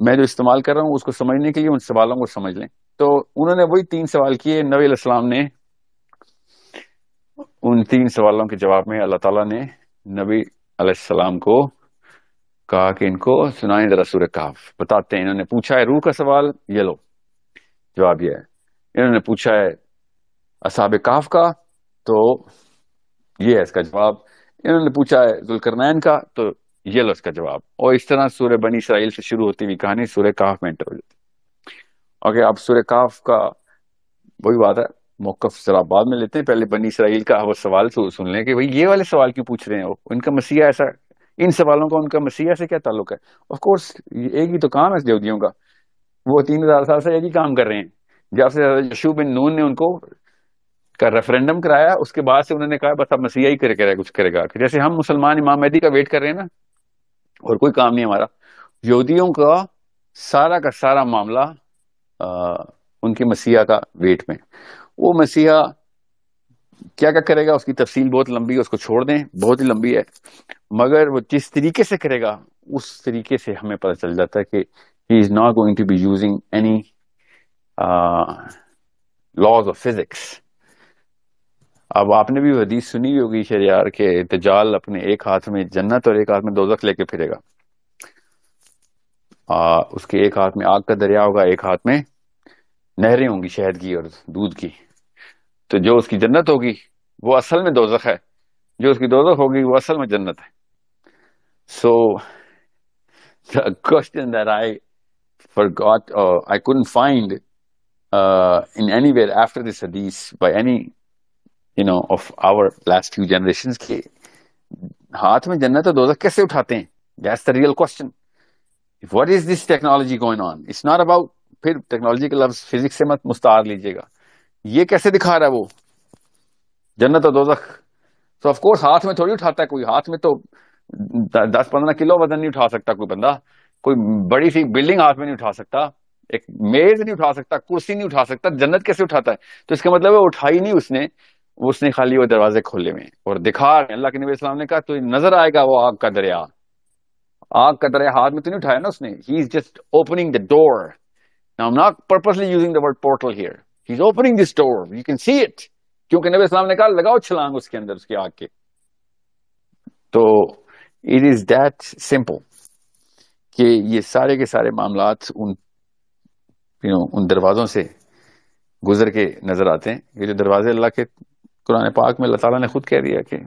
मैं जो इस्तेमाल कर रहा हूँ उसको समझने के लिए उन सवालों को समझ लें तो उन्होंने वही तीन सवाल किए नबी इस्लाम ने उन तीन सवालों के जवाब में अल्लाह ताला ने नबी अलैहिस्सलाम को कहा कि इनको सुनाए जरा सूर्य काफ बताते हैं इन्होंने पूछा है रूह का सवाल ये लो जवाब यह है इन्होंने पूछा है असाब काफ का तो ये है इसका जवाब इन्होंने पूछा है जुलकरनैन का तो ये लो इसका जवाब और इस तरह सूर्य बनी इसराइल से शुरू होती हुई कहानी सूर्य काफ में एंटर हो जाती ओके अब सूर्य काफ का वही बात है मौकफ जरा बाद में लेते हैं पहले बनी इसराइल का वो सवाल सुन लें कि भाई ये वाले सवाल क्यों पूछ रहे हैं वो उनका मसीहा ऐसा इन सवालों का उनका मसीहा से क्या ताल्लुक है ऑफ कोर्स एक ही तो काम है यहूदियों का वो तीन हजार साल से एक ही काम कर रहे हैं जब से यशू बिन नून ने उनको का रेफरेंडम कराया उसके बाद से उन्होंने कहा बस अब मसीहा ही करे करेगा कुछ करेगा जैसे हम मुसलमान इमाम मेहदी का वेट कर रहे हैं ना और कोई काम नहीं हमारा यहूदियों का सारा का सारा मामला आ, उनके मसीहा का वेट में वो मसीहा क्या क्या करेगा उसकी तफसील बहुत लंबी है उसको छोड़ दें बहुत ही लंबी है मगर वो जिस तरीके से करेगा उस तरीके से हमें पता चल जाता है कि he is not going to be using any laws of physics अब आपने भी हदीस सुनी होगी शरियार के तजाल अपने एक हाथ में जन्नत और एक हाथ में दोजख लेके फिरेगा आ, उसके एक हाथ में आग का दरिया होगा एक हाथ में नहरें होंगी शहद की और दूध की तो जो उसकी जन्नत होगी वो असल में दोजख है जो उसकी दोजख होगी वो असल में जन्नत है so question that I forgot I couldn't find in anywhere after this हदीस by any you know of our last few generation के हाथ में जन्नत है दोजख कैसे उठाते हैं that's the real question what is this technology going on it's not about फिर टेक्नोलॉजी के लफ्ज फिजिक्स से मत मुस्तार लीजिएगा ये कैसे दिखा रहा है वो जन्नत और दोजख तो ऑफ कोर्स हाथ में थोड़ी उठाता है कोई हाथ में तो दस पंद्रह किलो वजन नहीं उठा सकता कोई बंदा कोई बड़ी सी बिल्डिंग हाथ में नहीं उठा सकता एक मेज नहीं उठा सकता कुर्सी नहीं उठा सकता जन्नत कैसे उठाता है तो इसका मतलब है उठाई नहीं उसने उसने खाली वो दरवाजे खोले में और दिखा रहे अल्लाह के नबी इस्लाम ने कहा तो नजर आएगा वो आग का दरिया आग का दरिया हाथ में तो नहीं उठाया ना उसने he is just opening the door Now, I'm not purposely using the word portal here. He's opening this door. You can see it. क्योंकि नबी इस्लाम ने कहा लगाओ छलांग उसके अंदर उसकी आग के तो इट इज दैट सिंपल कि ये सारे के सारे मामला उन यू नो उन दरवाजों से गुजर के नजर आते हैं ये जो दरवाजे अल्लाह के कुरान पाक में अल्लाह ने खुद कह दिया कि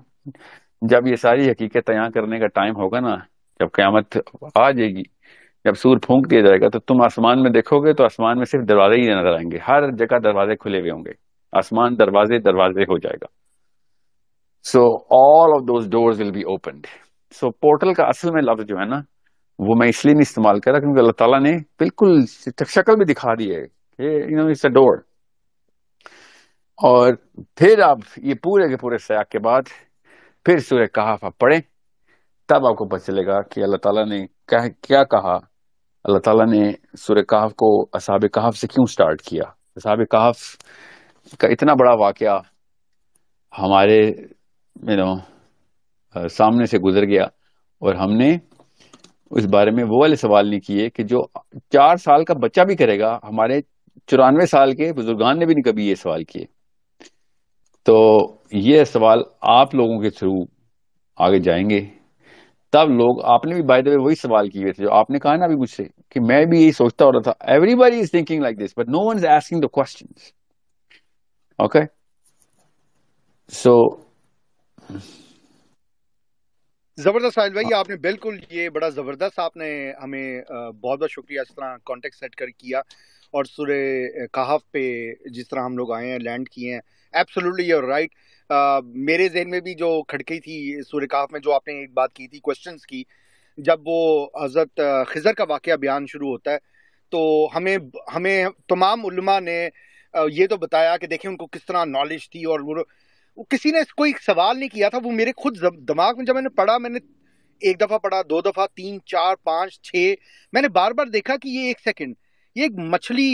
जब ये सारी हकीकत यहाँ करने का टाइम होगा ना जब क्यामत आ जाएगी जब सूर फूंक दिया जाएगा तो तुम आसमान में देखोगे तो आसमान में सिर्फ दरवाजे ही नजर आएंगे हर जगह दरवाजे खुले हुए होंगे आसमान दरवाजे दरवाजे हो जाएगा so all of those door will be open so portal का असल में लफ्ज जो है ना वो मैं इसलिए नहीं इस्तेमाल कर रहा क्योंकि अल्लाह तला ने बिल्कुल शक्ल भी दिखा दी है you know it's a door और फिर आप ये पूरे के पूरे सयाक के बाद फिर सूर्य कहाफ आप पढ़े तब आपको पता चलेगा कि अल्लाह ताला ने क्या क्या कहा अल्लाह ताला ने सुर कहाफ को असाब कहाफ से क्यों स्टार्ट किया असाब कहाफ का इतना बड़ा वाक़ हमारे यू नो सामने से गुजर गया और हमने उस बारे में वो वाले सवाल नहीं किए कि जो चार साल का बच्चा भी करेगा हमारे चौरानवे साल के बुजुर्गान ने भी नहीं कभी ये सवाल किए तो ये सवाल आप लोगों के थ्रू आगे जाएंगे तब लोग आपने भी बाय द वे वही सवाल किए थे जो आपने कहा ना अभी मुझसे कि मैं भी यही सोचता हो रहा था everybody is thinking like this but no one is asking the question okay so जबरदस्त साहिल भाई आपने बिल्कुल ये बड़ा जबरदस्त आपने हमें बहुत बहुत शुक्रिया इस तरह कॉन्टेक्ट सेट कर किया और सुरे कहाफ पे जिस तरह हम लोग आए हैं लैंड किए हैं एब्सोल्युटली योर राइट मेरे जहन में भी जो खड़की थी सूर्य कहाफ में जो आपने एक बात की थी क्वेश्चंस की uh, जब वो हज़रत खज़र का वाक़ बयान शुरू होता है तो हमें हमें तमाम उलमा ने ये तो बताया कि देखें उनको किस तरह नॉलेज थी और वो किसी ने कोई सवाल नहीं किया था वो मेरे खुद दिमाग में जब मैंने पढ़ा मैंने एक दफ़ा पढ़ा दो दफ़ा तीन चार पाँच छः मैंने बार बार देखा कि ये एक सेकंड ये एक मछली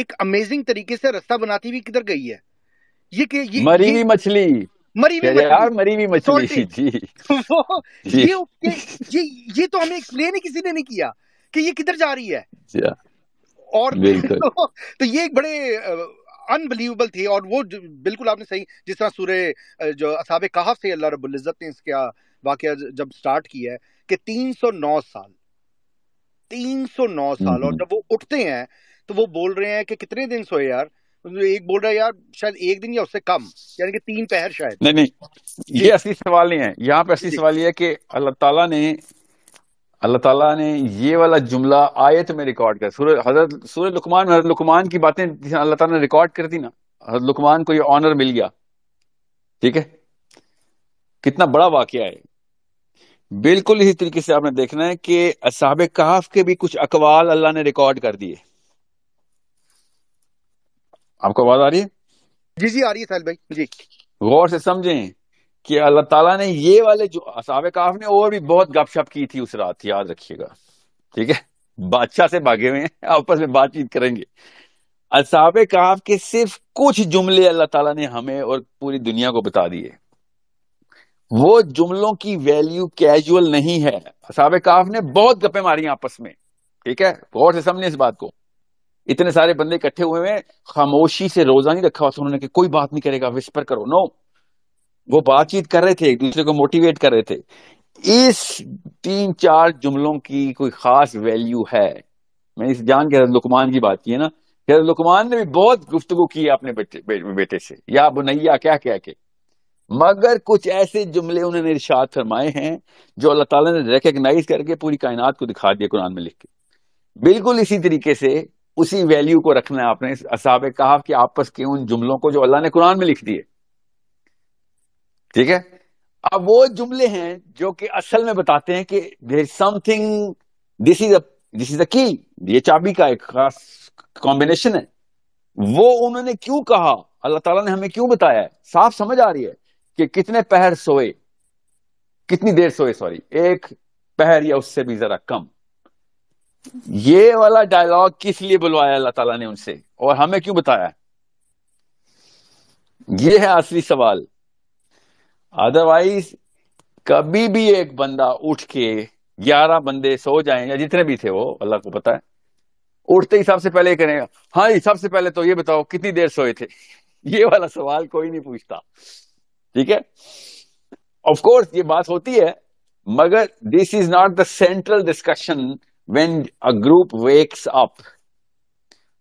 एक अमेजिंग तरीके से रास्ता बनाती हुई किधर गई है ये कि ये मरी हुई मछली मरी हुई यार मरी हुई मछली जी जी। ये, ये ये ये तो हमें एक्सप्लेन ही किसी ने नहीं किया कि ये किधर जा रही है अच्छा। और तो, तो ये एक बड़े अनबिलीवेबल थे और वो बिल्कुल आपने सही जिस तरह सूर्य जो असाब कहा से अल्लाह रब्बुल इज्जत ने इसका वाक्य जब स्टार्ट किया है कि 309 साल 309 साल और हम्म। जब वो उठते हैं तो वो बोल रहे हैं कि कितने दिन सोए यार एक बोल रहा है यार शायद एक दिन या उससे कम यानी कि तीन पहर शायद नहीं नहीं ये असली सवाल नहीं है यहाँ पे असली सवाल ये है कि अल्लाह ताला ने अल्लाह ताला ने ये वाला जुमला आयत में रिकॉर्ड कर सूर्य हजरत सूर्य लुकमान में हजरत लुकमान की बातें अल्लाह ताला ने रिकॉर्ड कर दी ना हजरत लुकमान को ये ऑनर मिल गया ठीक है कितना बड़ा वाक्य है बिल्कुल इसी तरीके से आपने देखना है कि साहब कहाफ के भी कुछ अकवाल अल्लाह ने रिकॉर्ड कर दिए आपको आवाज आ रही है जी जी आ रही है साहिल भाई जी गौर से समझें कि अल्लाह ताला ने ये वाले जो असाब काफ ने और भी बहुत गपशप की थी उस रात याद रखिएगा ठीक है बादशाह से भागे हुए हैं आपस में बातचीत करेंगे असाब काफ के सिर्फ कुछ जुमले अल्लाह ताला ने हमें और पूरी दुनिया को बता दिए वो जुमलों की वैल्यू कैजुअल नहीं है असाब काफ ने बहुत गप्पे मारी आपस में ठीक है गौर से समझे इस बात को इतने सारे बंदे इकट्ठे हुए हैं खामोशी से रोजा नहीं रखा हुआ उन्होंने कि कोई बात नहीं करेगा विस्पर करो नो वो बातचीत कर रहे थे एक दूसरे को मोटिवेट कर रहे थे इस तीन चार जुमलों की कोई खास वैल्यू है मैं इस जान के लुकमान की बात की है ना हजरत लुकमान ने भी बहुत गुफ्तगु की अपने बेटे बेटे से या बुनैया क्या क्या के मगर कुछ ऐसे जुमले उन्होंने इर्शाद फरमाए हैं जो अल्लाह ताला ने रिकग्नाइज करके पूरी कायनात को दिखा दिया कुरान में लिख के बिल्कुल इसी तरीके से उसी वैल्यू को रखना है आपने असाब कहा कि आपस के उन जुमलों को जो अल्लाह ने कुरान में लिख दिए ठीक है अब वो जुमले हैं जो कि असल में बताते हैं कि there something this is this is a key ये चाबी का एक खास कॉम्बिनेशन है वो उन्होंने क्यों कहा अल्लाह ताला ने हमें क्यों बताया साफ समझ आ रही है कि कितने पहर सोए कितनी देर सोए सॉरी एक पहर या उससे भी जरा कम ये वाला डायलॉग किस लिए बुलवाया अल्लाह ताला ने उनसे और हमें क्यों बताया ये है असली सवाल अदरवाइज कभी भी एक बंदा उठ के ग्यारह बंदे सो जाए या जितने भी थे वो अल्लाह को पता है उठते ही सबसे पहले करेगा हाँ जी सबसे पहले तो ये बताओ कितनी देर सोए थे ये वाला सवाल कोई नहीं पूछता ठीक है ऑफ कोर्स ये बात होती है मगर this is not the central discussion when a group wakes up.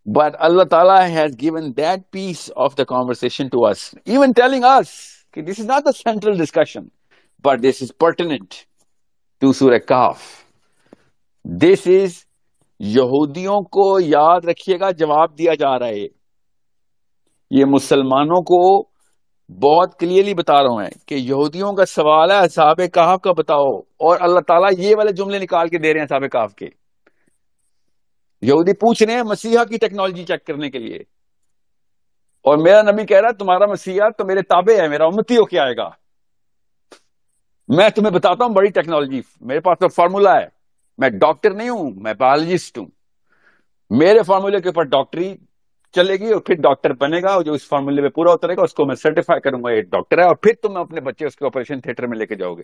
But Allah Ta'ala has given that piece of the conversation to us, even telling us, okay, this is not the central discussion, but this is pertinent to Surah Kaf. This is यहूदियों को याद रखिएगा जवाब दिया जा रहा है ये मुसलमानों को बहुत क्लियरली बता रहा हूं कि यहूदियों का सवाल है साहब काफ का बताओ और अल्लाह ताला ये वाले जुमले निकाल के दे रहे हैं साहब कहाफ के यहूदी पूछ रहे हैं मसीहा की टेक्नोलॉजी चेक करने के लिए और मेरा नबी कह रहा है तुम्हारा मसीहा तो मेरे ताबे है मेरा उम्मीती होके आएगा मैं तुम्हें बताता हूं बड़ी टेक्नोलॉजी मेरे पास तो फॉर्मूला है मैं डॉक्टर नहीं हूं मैं बायोलॉजिस्ट हूं मेरे फॉर्मूले के ऊपर डॉक्टरी चलेगी और फिर डॉक्टर बनेगा और जो इस फॉर्मूले में पूरा उतरेगा उसको मैं सर्टिफाई करूंगा ये डॉक्टर है और फिर तुम अपने बच्चे उसके ऑपरेशन थिएटर में लेके जाओगे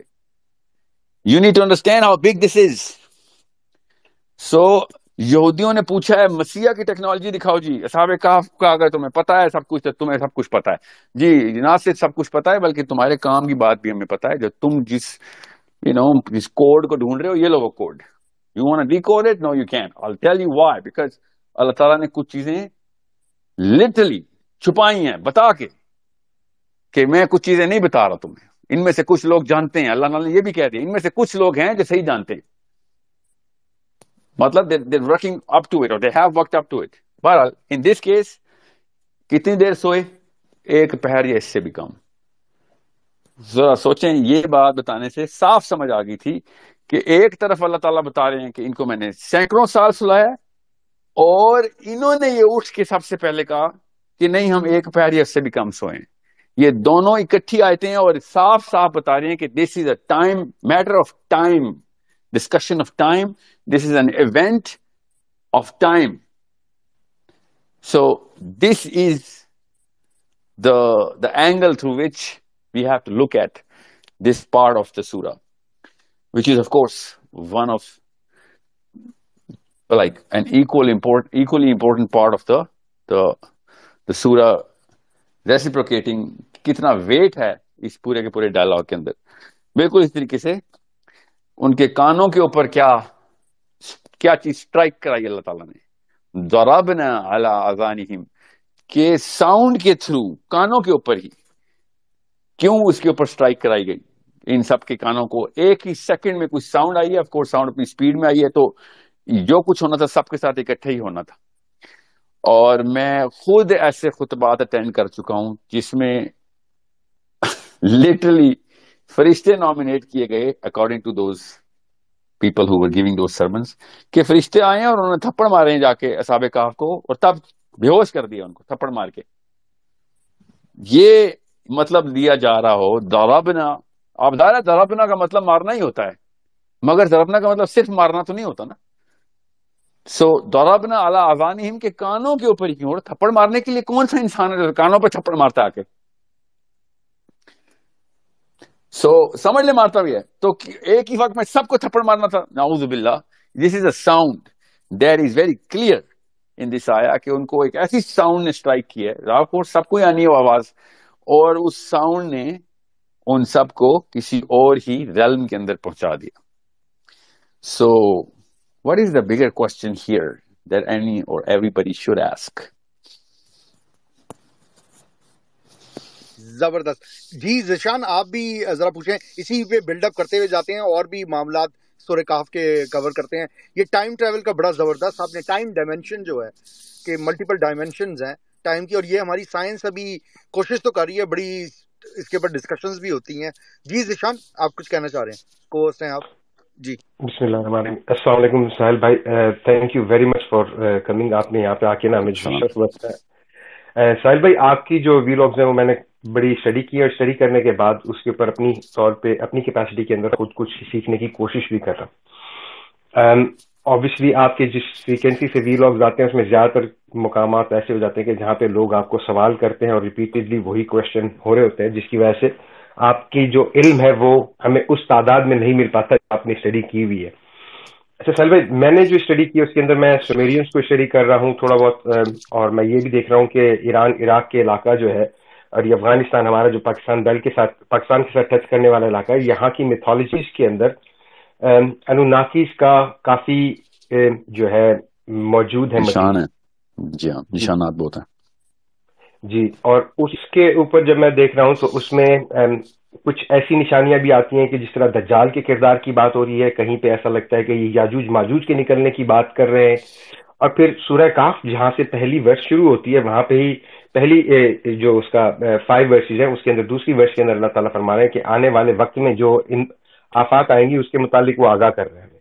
you need to understand how big this is so यहूदियों ने पूछा है मसीहा की टेक्नोलॉजी दिखाओ जी साहब का अगर तुम्हें पता है सब कुछ तो तुम्हें सब कुछ पता है जी ना सिर्फ सब कुछ पता है बल्कि तुम्हारे काम की बात भी हमें पता है जो तुम जिस यू नो जिस कोड को ढूंढ रहे हो ये लोगो code you want decode it no you can I tell you why because Allah तला ने कुछ चीजें लिटरली छुपाई हैं बता के कि मैं कुछ चीजें नहीं बता रहा तुम्हें इनमें से कुछ लोग जानते हैं अल्लाह ने ये भी कह दिया इनमें से कुछ लोग हैं जो सही जानते हैं मतलब वर्किंग अप टू इट और they have up to it बहरहाल इन दिस केस कितनी देर सोए एक पहर या इससे भी कम जरा सोचें ये बात बताने से साफ समझ आ गई थी कि एक तरफ अल्लाह ताला बता रहे हैं कि इनको मैंने सैकड़ों साल सुलाया और इन्होंने ये उठ के सबसे पहले कहा कि नहीं हम एक पैर या उससे भी कम सोए ये दोनों इकट्ठी आयते हैं और साफ साफ बता रहे हैं कि this is a time matter of time discussion of time this is an event of time so this is the the angle through which we have to look at this part of the सूरा which is of course one of like an equal import, equally important part of the the the surah reciprocating कितना वेट है इस पूरे के पूरे डायलॉग के अंदर बिल्कुल इस तरीके से उनके कानों के ऊपर क्या क्या चीज स्ट्राइक कराई अल्लाह ताला ने दौराबन अला अजानिम के साउंड के थ्रू कानों के ऊपर ही क्यों उसके ऊपर स्ट्राइक कराई गई इन सब के कानों को एक ही सेकंड में कुछ साउंड आई है ऑफ कोर्स साउंड अपनी स्पीड में आई है तो जो कुछ होना था सबके साथ इकट्ठे ही होना था और मैं खुद ऐसे खुतबात अटेंड कर चुका हूं जिसमें लिटरली फरिश्ते नॉमिनेट किए गए according to those people who giving those के फरिश्ते आए और उन्होंने थप्पड़ मारे हैं जाके असाब काफ को और तब बेहोश कर दिया उनको थप्पड़ मार के ये मतलब दिया जा रहा हो दराबना आप दायरा दराबना का मतलब मारना ही होता है मगर दराबना का मतलब सिर्फ मारना तो नहीं होता ना सो दौराबना अला अवान के कानों के ऊपर क्यों और थप्पड़ मारने के लिए कौन सा इंसान है कानों पर थप्पड़ मारता आके सो so, समझ ले मारता भी है तो एक ही वक्त में सबको थप्पड़ मारना था नाउजुबिल्ला this is a sound there is very clear in this आया कि उनको एक ऐसी साउंड ने स्ट्राइक की है राव को सबको आनी है आवाज और उस साउंड ने उन सबको किसी और ही रेलम के अंदर पहुंचा दिया सो so, what is the bigger question here that any or everybody should ask? जबरदस्त जी जिशान आप भी जरा पूछें इसी पे बिल्डअप करते हुए जाते हैं और भी मामला सोरे काफ के कवर करते हैं ये टाइम ट्रेवल का बड़ा जबरदस्त आपने टाइम डायमेंशन जो है कि मल्टीपल डायमेंशन हैं टाइम की और ये हमारी साइंस अभी कोशिश तो कर रही है बड़ी इसके ऊपर डिस्कशंस भी होती हैं जी जिशान आप कुछ कहना चाह रहे हैं कोर्स हैं आप जी साहिल भाई thank you very much for coming आपने यहाँ पे आके ना हमें साहिल भाई आपकी जो वीलॉग्स हैं वो मैंने बड़ी स्टडी की और स्टडी करने के बाद उसके ऊपर अपनी तौर पे अपनी कैपेसिटी के अंदर खुद कुछ सीखने की कोशिश भी कर रहा हूँ ऑब्वियसली आपके जिस फ्रीक्वेंसी से वीलॉग्स आते हैं उसमें ज्यादातर मुकाम ऐसे हो जाते हैं कि जहाँ पे लोग आपको सवाल करते हैं और रिपीटेडली वही क्वेश्चन हो रहे होते हैं जिसकी वजह से आपकी जो इल्म है वो हमें उस तादाद में नहीं मिल पाता आपने स्टडी की हुई है अच्छा सलवेज मैंने जो स्टडी की उसके अंदर मैं सुमेरियंस को स्टडी कर रहा हूँ थोड़ा बहुत और मैं ये भी देख रहा हूँ कि ईरान इराक के इलाका जो है और ये अफगानिस्तान हमारा जो पाकिस्तान दल के साथ पाकिस्तान के साथ टच करने वाला इलाका है यहाँ की मिथोलॉजीज के अंदर अनुनाकिस का काफी जो है मौजूद है निशान है जी हाँ निशानात बहुत है जी और उसके ऊपर जब मैं देख रहा हूँ तो उसमें कुछ ऐसी निशानियां भी आती हैं कि जिस तरह दज्जाल के किरदार की बात हो रही है कहीं पे ऐसा लगता है कि ये याजूज माजूज के निकलने की बात कर रहे हैं और फिर सूर्य काफ जहां से पहली वर्ष शुरू होती है वहां पे ही पहली जो उसका फाइव वर्सेज है उसके अंदर दूसरी वर्ष के अंदर अल्लाह ताला फरमा रहे हैं कि आने वाले वक्त में जो इन आफात आएंगी उसके मुतालिक वो आगाह कर रहे हैं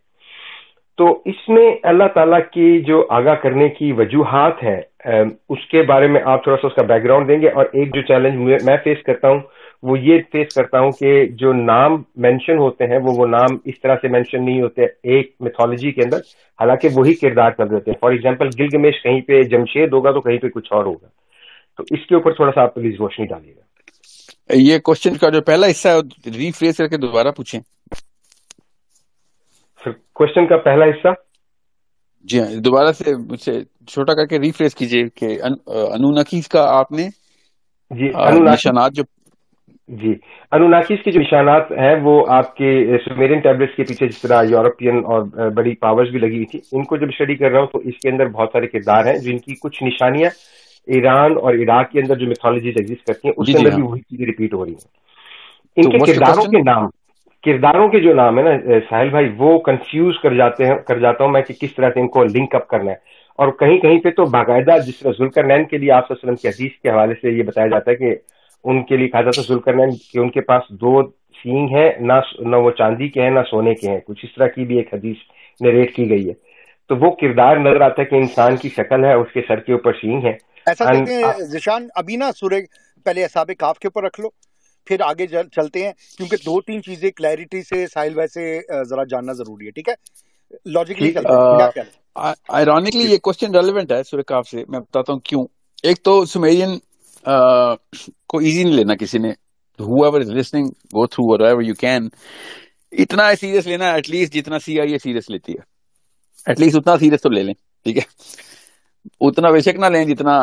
तो इसमें अल्लाह ताला की जो आगाह करने की वजूहत है Um, उसके बारे में आप थोड़ा सा उसका बैकग्राउंड देंगे और एक जो चैलेंज मैं फेस करता हूँ वो ये फेस करता हूँ कि जो नाम मेंशन होते हैं वो वो नाम इस तरह से मेंशन नहीं होते एक मिथोलॉजी के अंदर हालांकि वही किरदार कर देते हैं फॉर एग्जाम्पल गिलगमेश कहीं पे जमशेद होगा तो कहीं पे कुछ और होगा तो इसके ऊपर थोड़ा सा आप प्लीज रोशनी डालिएगा ये क्वेश्चन का जो पहला हिस्सा है रीफ्रेस करके दोबारा पूछें क्वेश्चन का पहला हिस्सा जी हाँ दोबारा से मुझसे छोटा करके रिफ्रेस कीजिए कि अनुनाकीज का आपने जी निशानात जो जी अनुनाकीज के जो निशानात है वो आपके सुमेरियन टैबलेट्स के पीछे जिस तरह यूरोपियन और बड़ी पावर्स भी लगी हुई थी इनको जब स्टडी कर रहा हूँ तो इसके अंदर बहुत सारे किरदार हैं जिनकी कुछ निशानियां ईरान और इराक के अंदर जो मिथोलॉजीज एग्जिस्ट करती हैं उसके अंदर हाँ। भी वही चीजें रिपीट हो रही हैं तो इनके किरदारों के नाम किरदारों के जो नाम है ना साहिल भाई वो कंफ्यूज कर जाते हैं कर जाता हूँ मैं कि किस तरह से इनको लिंक अप करना है और कहीं कहीं पे तो बाकायदा जिस जुलकर के लिए आपसे वसलम के अजीज के हवाले से ये बताया जाता है कि उनके लिए कहा जाता है जुलकर कि उनके पास दो सींग है ना ना वो चांदी के हैं ना सोने के हैं कुछ इस तरह की भी एक हदीस नरेट की गई है तो वो किरदार नजर आता है कि इंसान की शक्ल है उसके सर के ऊपर सींग है ऐसा जिशान अभी ना सूर्य पहले असाब काफ के ऊपर रख लो फिर आगे चलते हैं क्योंकि दो तीन चीजें क्लैरिटी से साहिल वैसे जरा जानना जरूरी है ठीक है लॉजिकली आयरॉनिकली ये क्वेश्चन रेलिवेंट है सूर्यकाफ से मैं बताता हूँ क्यों एक तो सुमेरियन uh, को इजी नहीं लेना किसी ने whoever is listening go through whatever you can इतना सीरियस लेना एटलीस्ट जितना सी आई सीरियस लेती है एटलीस्ट उतना सीरियस तो ले लें ठीक है उतना बेशक ना लें जितना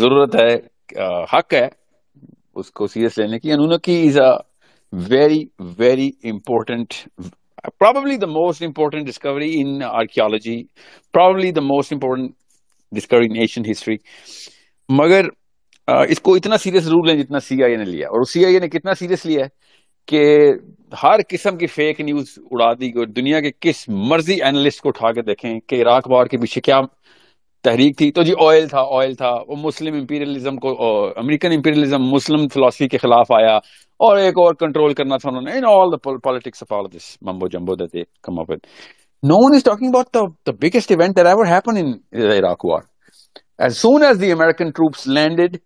जरूरत है हक है उसको सीरियस लेने की उन्होंने की is a very very important probably the most important discovery in archaeology, probably the most important discovery in Asian history. मगर uh, इसको इतना सीरियस जरूर लें जितना सीआईए ने लिया और सीआईए ने कितना सीरियस लिया है कि हर किस्म की फेक न्यूज उड़ा दी गई दुनिया के किस मर्जी एनालिस्ट को उठा के देखें कि इराक वार के पीछे क्या तहरीक थी तो जी ऑयल था ऑयल था वो मुस्लिम इंपीरियलिज्म को अमेरिकन इंपीरियलिज्म मुस्लिम फिलोसफी के खिलाफ आया और एक और कंट्रोल करना था उन्होंने in all the politics of all this mumbo jumbo that they come up with no one is talking about the the biggest event that ever happened in the Iraq war as soon as the American troops landed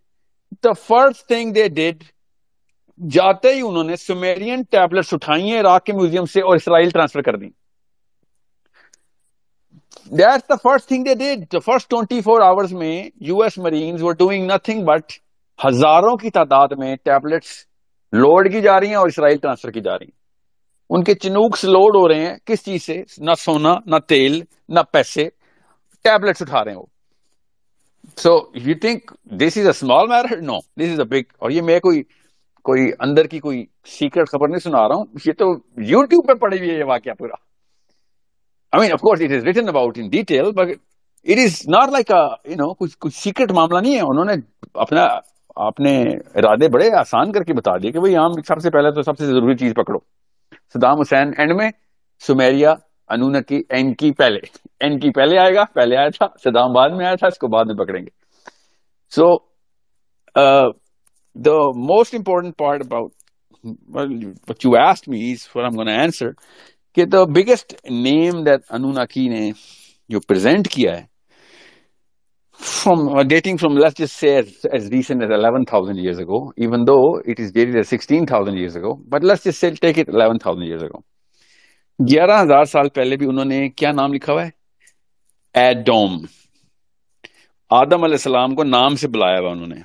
the first thing they did जाते ही उन्होंने सुमेरियन टैबलेट्स उठाई हैं इराक के म्यूजियम से और इसराइल ट्रांसफर कर दी that's the first thing they did. The first 24 hours में US Marines were doing nothing but हजारों की तादाद में टैबलेट्स लोड की जा रही हैं और इसराइल ट्रांसफर की जा रही हैं उनके चिनूक्स लोड हो रहे हैं किस चीज से ना सोना ना तेल ना पैसे टैबलेट्स उठा रहे हैं वो so you think this is a small matter no this is a big और ये मैं कोई कोई अंदर की कोई सीक्रेट खबर नहीं सुना रहा हूं ये तो यूट्यूब पे पड़ी हुई है ये वाक्य पूरा I mean, of course, it is written about in detail, but it is not like a you know कुछ कुछ secret मामला नहीं है उन्होंने अपना आपने इरादे बड़े आसान करके बता दिए कि भाई हम सबसे पहले तो सबसे जरूरी चीज पकड़ो सदाम हुसैन एंड में सुमेरिया अनुनकी एन की पहले एन की पहले आएगा पहले आया था सदाम बाद में आया था इसको बाद में पकड़ेंगे so the most important part about you you me is for I am gonna answer कि the biggest name that Anunnaki ने जो प्रेजेंट किया है from dating from let just say as recent as 11000 years ago even though it is dated as 16000 years ago but let's just say take it 11000 years ago 11000 साल पहले भी उन्होंने क्या नाम लिखा हुआ है एडोम आदम अलैहिस्सलाम को नाम से बुलाया हुआ उन्होंने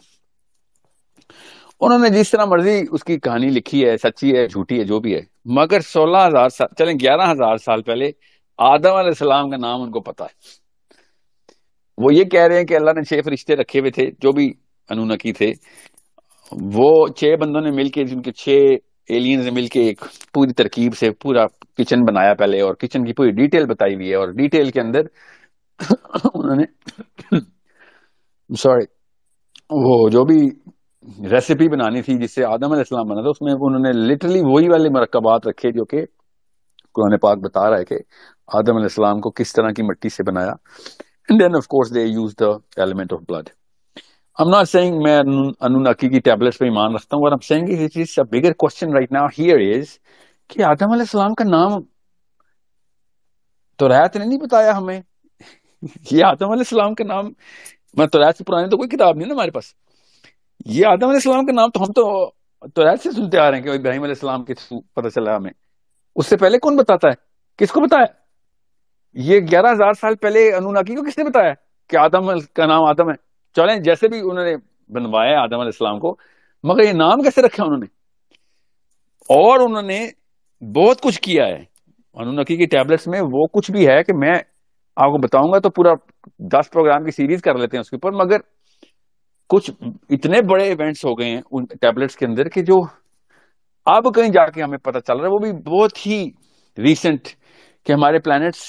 उन्होंने जिस तरह मर्जी उसकी कहानी लिखी है सच्ची है झूठी है जो भी है मगर सोलह हजार साल चले ग्यारह हजार साल पहले आदम सलाम का नाम उनको पता है वो ये कह रहे हैं कि अल्लाह ने छह फरिश्ते रखे हुए थे जो भी अनुनकी थे वो छह बंदों ने मिलके जिनके छह एलियंस ने मिलके एक पूरी तरकीब से पूरा किचन बनाया पहले और किचन की पूरी डिटेल बताई हुई है और डिटेल के अंदर उन्होंने सॉरी वो जो भी रेसिपी बनानी थी जिससे आदम अलैहिस्सलाम बना था उसमें उन्होंने लिटरली वही वाले मरकबात रखे जो कि कुरान पाक बता रहा है कि आदम अलैहिस्सलाम को किस तरह की मिट्टी से बनाया and then of course they use the element of blood I'm not saying मैं अनुनाकी की टैबलेट्स पे ईमान रखता हूँ और I'm saying it is a bigger question right now here is कि आदम अलैहिस्सलाम का नाम तो रायत ने नहीं बताया हमें ये आदम अलैहिस्सलाम का नाम मैं तो रायत से पुराने तो कोई किताब नहीं ना हमारे पास ये आदम सलाम का नाम तो हम तो तो से सुनते आ रहे हैं कि इब्राहिम सलाम के थ्रू पता चला हमें उससे पहले कौन बताता है किसको बताया ये ग्यारह हजार साल पहले अनुनाकी को किसने बताया कि आदम का नाम आदम है चलें जैसे भी उन्होंने बनवाया आदम सलाम को मगर ये नाम कैसे रखा उन्होंने और उन्होंने बहुत कुछ किया है अनुनाकी की टैबलेट्स में वो कुछ भी है कि मैं आपको बताऊंगा तो पूरा दस प्रोग्राम की सीरीज कर लेते हैं उसके ऊपर मगर कुछ इतने बड़े इवेंट्स हो गए हैं उन टैबलेट्स के अंदर कि जो अब कहीं जाके हमें पता चल रहा है वो भी बहुत ही रिसेंट कि हमारे प्लैनेट्स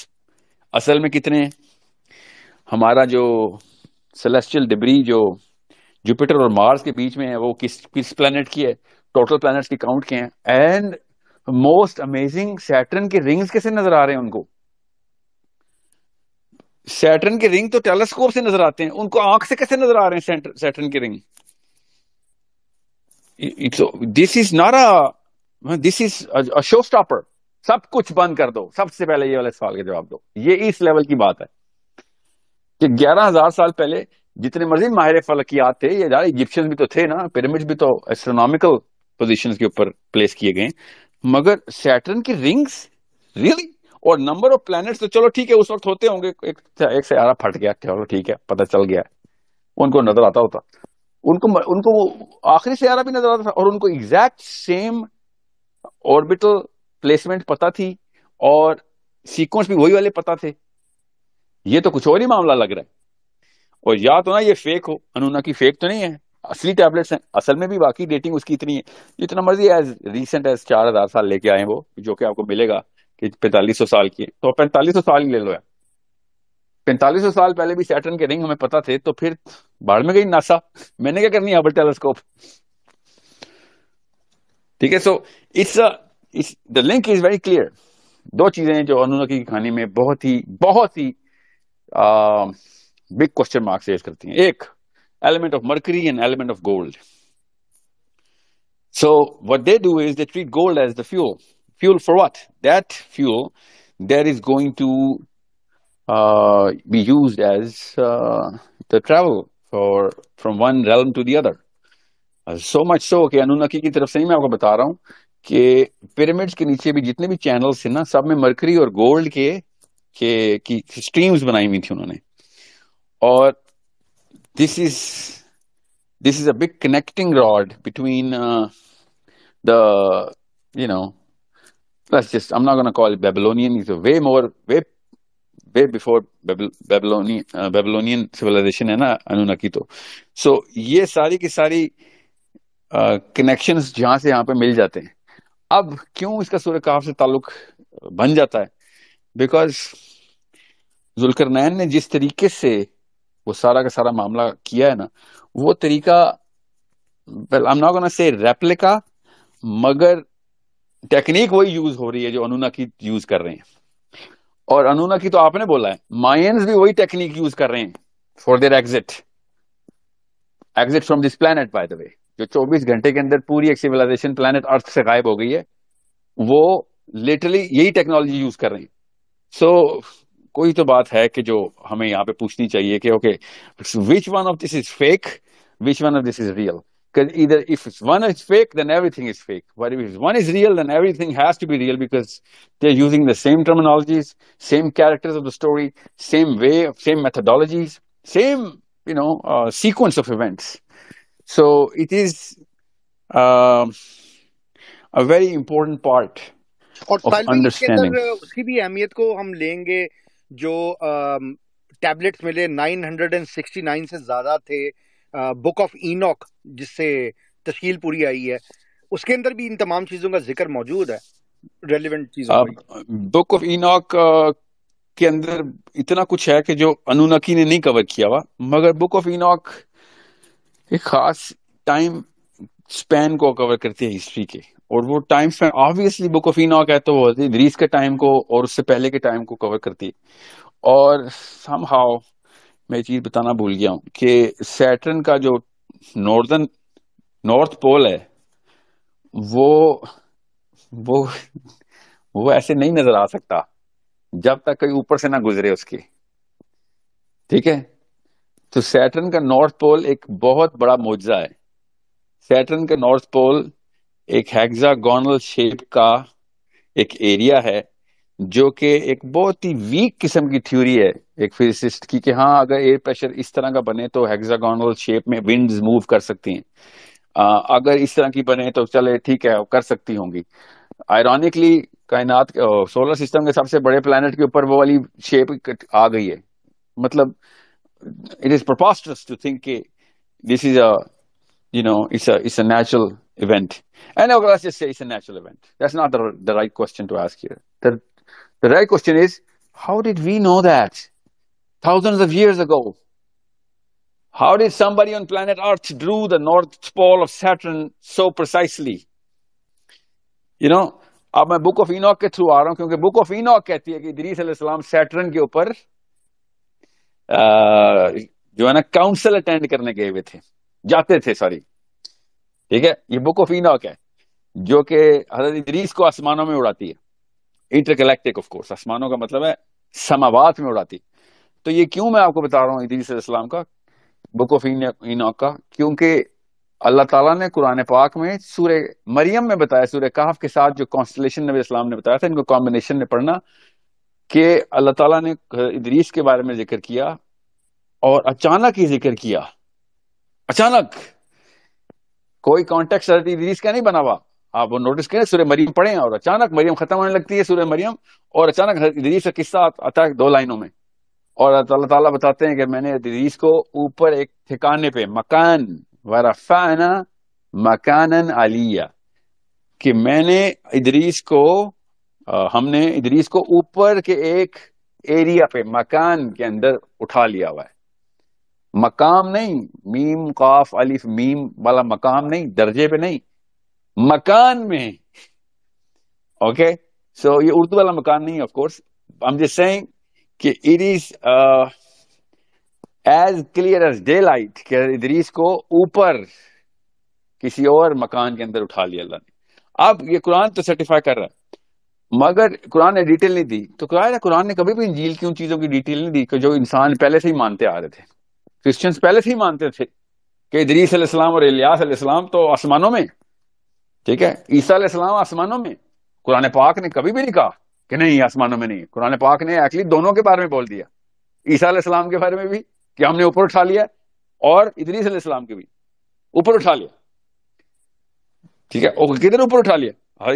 असल में कितने हैं हमारा जो सेलेस्टियल डिब्री जो जुपिटर और मार्स के बीच में है वो किस किस प्लैनेट की है टोटल प्लैनेट्स की काउंट के हैं एंड मोस्ट अमेजिंग सैटर्न के रिंग्स कैसे नजर आ रहे हैं उनको सैटर्न के रिंग तो टेलीस्कोप से नजर आते हैं उनको आंख से कैसे नजर आ रहे हैं सैटर्न के रिंग दिस इज नारा this is a show stopper सब कुछ बंद कर दो सबसे पहले ये वाले सवाल के जवाब दो ये इस लेवल की बात है कि ग्यारह हजार साल पहले जितने मर्जी माहिर फलकियात थे ये यार इजिप्शियन भी तो थे ना पिरामिड भी तो एस्ट्रोनॉमिकल पोजिशन के ऊपर प्लेस किए गए मगर सैटर्न की रिंग्स रियली really? और नंबर ऑफ प्लैनेट्स तो चलो ठीक है उस वक्त होते होंगे एक, एक से आरा फट गया चलो ठीक है पता चल गया उनको नजर आता होता उनको उनको वो आखिरी सियारा भी नजर आता था और उनको एग्जैक्ट सेम ऑर्बिटल प्लेसमेंट पता थी और सीक्वेंस भी वही वाले पता थे ये तो कुछ और ही मामला लग रहा है और या तो ना ये फेक हो अनुना की फेक तो नहीं है असली टैबलेट्स हैं असल में भी बाकी डेटिंग उसकी इतनी है जितना मर्जी एज रिसेंट एज चार हजार साल लेके आए वो जो कि आपको मिलेगा कि पैंतालीस सौ साल की तो पैंतालीस सौ साल ही ले लो यार पैंतालीस सौ साल पहले भी सैटर्न के रिंग हमें पता थे तो फिर बाढ़ में गई नासा मैंने क्या करनी हबल टेलीस्कोप ठीक है so it's the link is very clear दो चीजें जो अनुनकी की कहानी में बहुत ही बहुत ही बिग क्वेश्चन मार्क्स रेज करती हैं एक element of mercury and element of gold so what they do is they treat gold as the fuel fuel for what? That fuel that is going to uh, be used as uh, the travel for from one realm to the other. So much so कि अनुनकी की तरफ से ही मैं आपको बता रहा हूँ कि पिरामिड्स के नीचे भी जितने भी चैनल्स थे ना सब में मरकरी और गोल्ड के के की स्ट्रीम्स बनाई हुई थी उन्होंने और this is this is a big connecting rod between the you know let's just, I'm not going to call it Babylonian. He's a way more, way, way before Babylonian, uh, Babylonian civilization है ना अनुनकी तो सो so, ये सारी की सारी कनेक्शन uh, जहां से यहाँ पे मिल जाते हैं अब क्यों इसका सूर्य काफ से ताल्लुक बन जाता है बिकॉज जुलकर नैन ने जिस तरीके से वो सारा का सारा मामला किया है ना वो तरीका well I am not gonna say replica मगर टेक्निक वही यूज हो रही है जो अनुना की यूज कर रहे हैं और अनुना की तो आपने बोला है मायंस भी वही टेक्निक यूज कर रहे हैं for their exit exit from this planet by the way जो 24 घंटे के अंदर पूरी एक सिविलाइजेशन प्लानट अर्थ से गायब हो गई है वो लिटरली यही टेक्नोलॉजी यूज कर रहे हैं सो so, कोई तो बात है कि जो हमें यहाँ पे पूछनी चाहिए कि okay which one of this is fake which one of this is real Because either if one is fake, then everything is fake. But if one is real, then everything has to be real because they're using the same terminologies, same characters of the story, same way, same methodologies, same you know uh, sequence of events. So it is uh, a very important part और अंडरस्टैंडिंग उसकी भी अहमियत को हम लेंगे जो टैबलेट्स um, मिले 969 से ज्यादा थे बुक ऑफ इनॉक जिससे तश्कील पूरी आई है उसके अंदर भी इन तमाम चीज़ों का जिक्र मौजूद है रेलिवेंट चीज बुक ऑफ इनोक के अंदर इतना कुछ है कि जो अनुनकी ने नहीं कवर किया हुआ मगर बुक ऑफ इनॉक एक खास टाइम स्पैन को कवर करती है हिस्ट्री के और वो time span obviously book of Enoch है तो वो ग्रीस के टाइम को और उससे पहले के टाइम को कवर करती है और सम हाउ मैं चीज बताना भूल गया हूं कि सैटर्न का जो नॉर्दर्न नॉर्थ पोल है वो वो वो ऐसे नहीं नजर आ सकता जब तक कोई ऊपर से ना गुजरे उसके ठीक है तो सैटर्न का नॉर्थ पोल एक बहुत बड़ा मुआवजा है सैटर्न का नॉर्थ पोल एक हेक्सागोनल शेप का एक एरिया है जो कि एक बहुत ही वीक किस्म की थ्योरी है एक फिजिसिस्ट की कि हाँ अगर एयर प्रेशर इस तरह का बने तो हेक्सागोनल शेप में विंड्स मूव कर सकती हैं अगर इस तरह की बने तो चले ठीक है कर सकती होंगी आयरॉनिकली कायनात सोलर सिस्टम के सबसे बड़े प्लानट के ऊपर वो वाली शेप आ गई है मतलब it is preposterous to think के this is a you know, it's a it's a natural event. And let's just say it's a natural event. That's not the, the right The right question is, how did we know that? Thousands of years ago. How did somebody on planet Earth drew the North Pole of Saturn so precisely? You know, अब मैं बुक ऑफ इनॉक के थ्रू आ रहा हूं क्योंकि बुक ऑफ इनॉक कहती है कि इदरीस अलैहिस्सलाम सैटर्न के ऊपर जो है ना काउंसिल अटेंड करने गए हुए थे जाते थे सॉरी ठीक है ये बुक ऑफ इनॉक है जो कि हजरत इदरीस को आसमानों में उड़ाती है इंटरकलेक्टिक ऑफ कोर्स आसमानों का मतलब है समावात में उड़ाती तो ये क्यों मैं आपको बता रहा हूँ इस्लाम का बुक ऑफ इनॉक का क्योंकि अल्लाह ताला ने कुरान पाक में सूर्य मरियम में बताया सूर्य काहफ के साथ जो कॉन्स्टलेशन नबी इस्लाम ने बताया था इनको कॉम्बिनेशन में पढ़ना कि अल्लाह ताला ने इदरीस के बारे में जिक्र किया और अचानक ही जिक्र किया अचानक कोई कॉन्टेक्ट इदरीस का नहीं बना हुआ आप वो नोटिस करें सूर्य मरियम पढ़े और अचानक मरियम खत्म होने लगती है सूर्य मरियम और अचानक दीदीस का किस्सा आता है दो लाइनों में और अल्लाह ताला बताते हैं कि मैंने दीदीस को ऊपर एक ठिकाने पे मकान वरफाना मकानन आलिया कि मैंने इदरीस को आ, हमने इदरीस को ऊपर के एक एरिया पे मकान के अंदर उठा लिया हुआ है मकाम नहीं मीम काफ अलिफ मीम वाला मकाम नहीं दर्जे पे नहीं मकान में ओके सो ये उर्दू वाला मकान नहीं ऑफ कोर्स हम जिस कि it is as clear as daylight Idris को ऊपर किसी और मकान के अंदर उठा लिया अल्लाह ने अब ये कुरान तो सर्टिफाई कर रहा है मगर कुरान ने डिटेल नहीं दी तो क्या कुरान ने कभी भी इंजील की उन चीजों की डिटेल नहीं दी कि जो इंसान पहले से ही मानते आ रहे थे क्रिश्चियंस पहले से ही मानते थे कि इदरीस और इलियास तो आसमानों में ठीक है ईसा इस्लाम आसमानों में कुरान पाक ने कभी भी नहीं कहा कि नहीं आसमानों में नहीं कुरान पाक ने एक्चुअली दोनों के बारे में बोल दिया ईसा इस्लाम के बारे में भी कि हमने ऊपर उठा लिया और इदरीस इस्लाम के भी ऊपर उठा लिया ठीक है और किधर ऊपर उठा लिया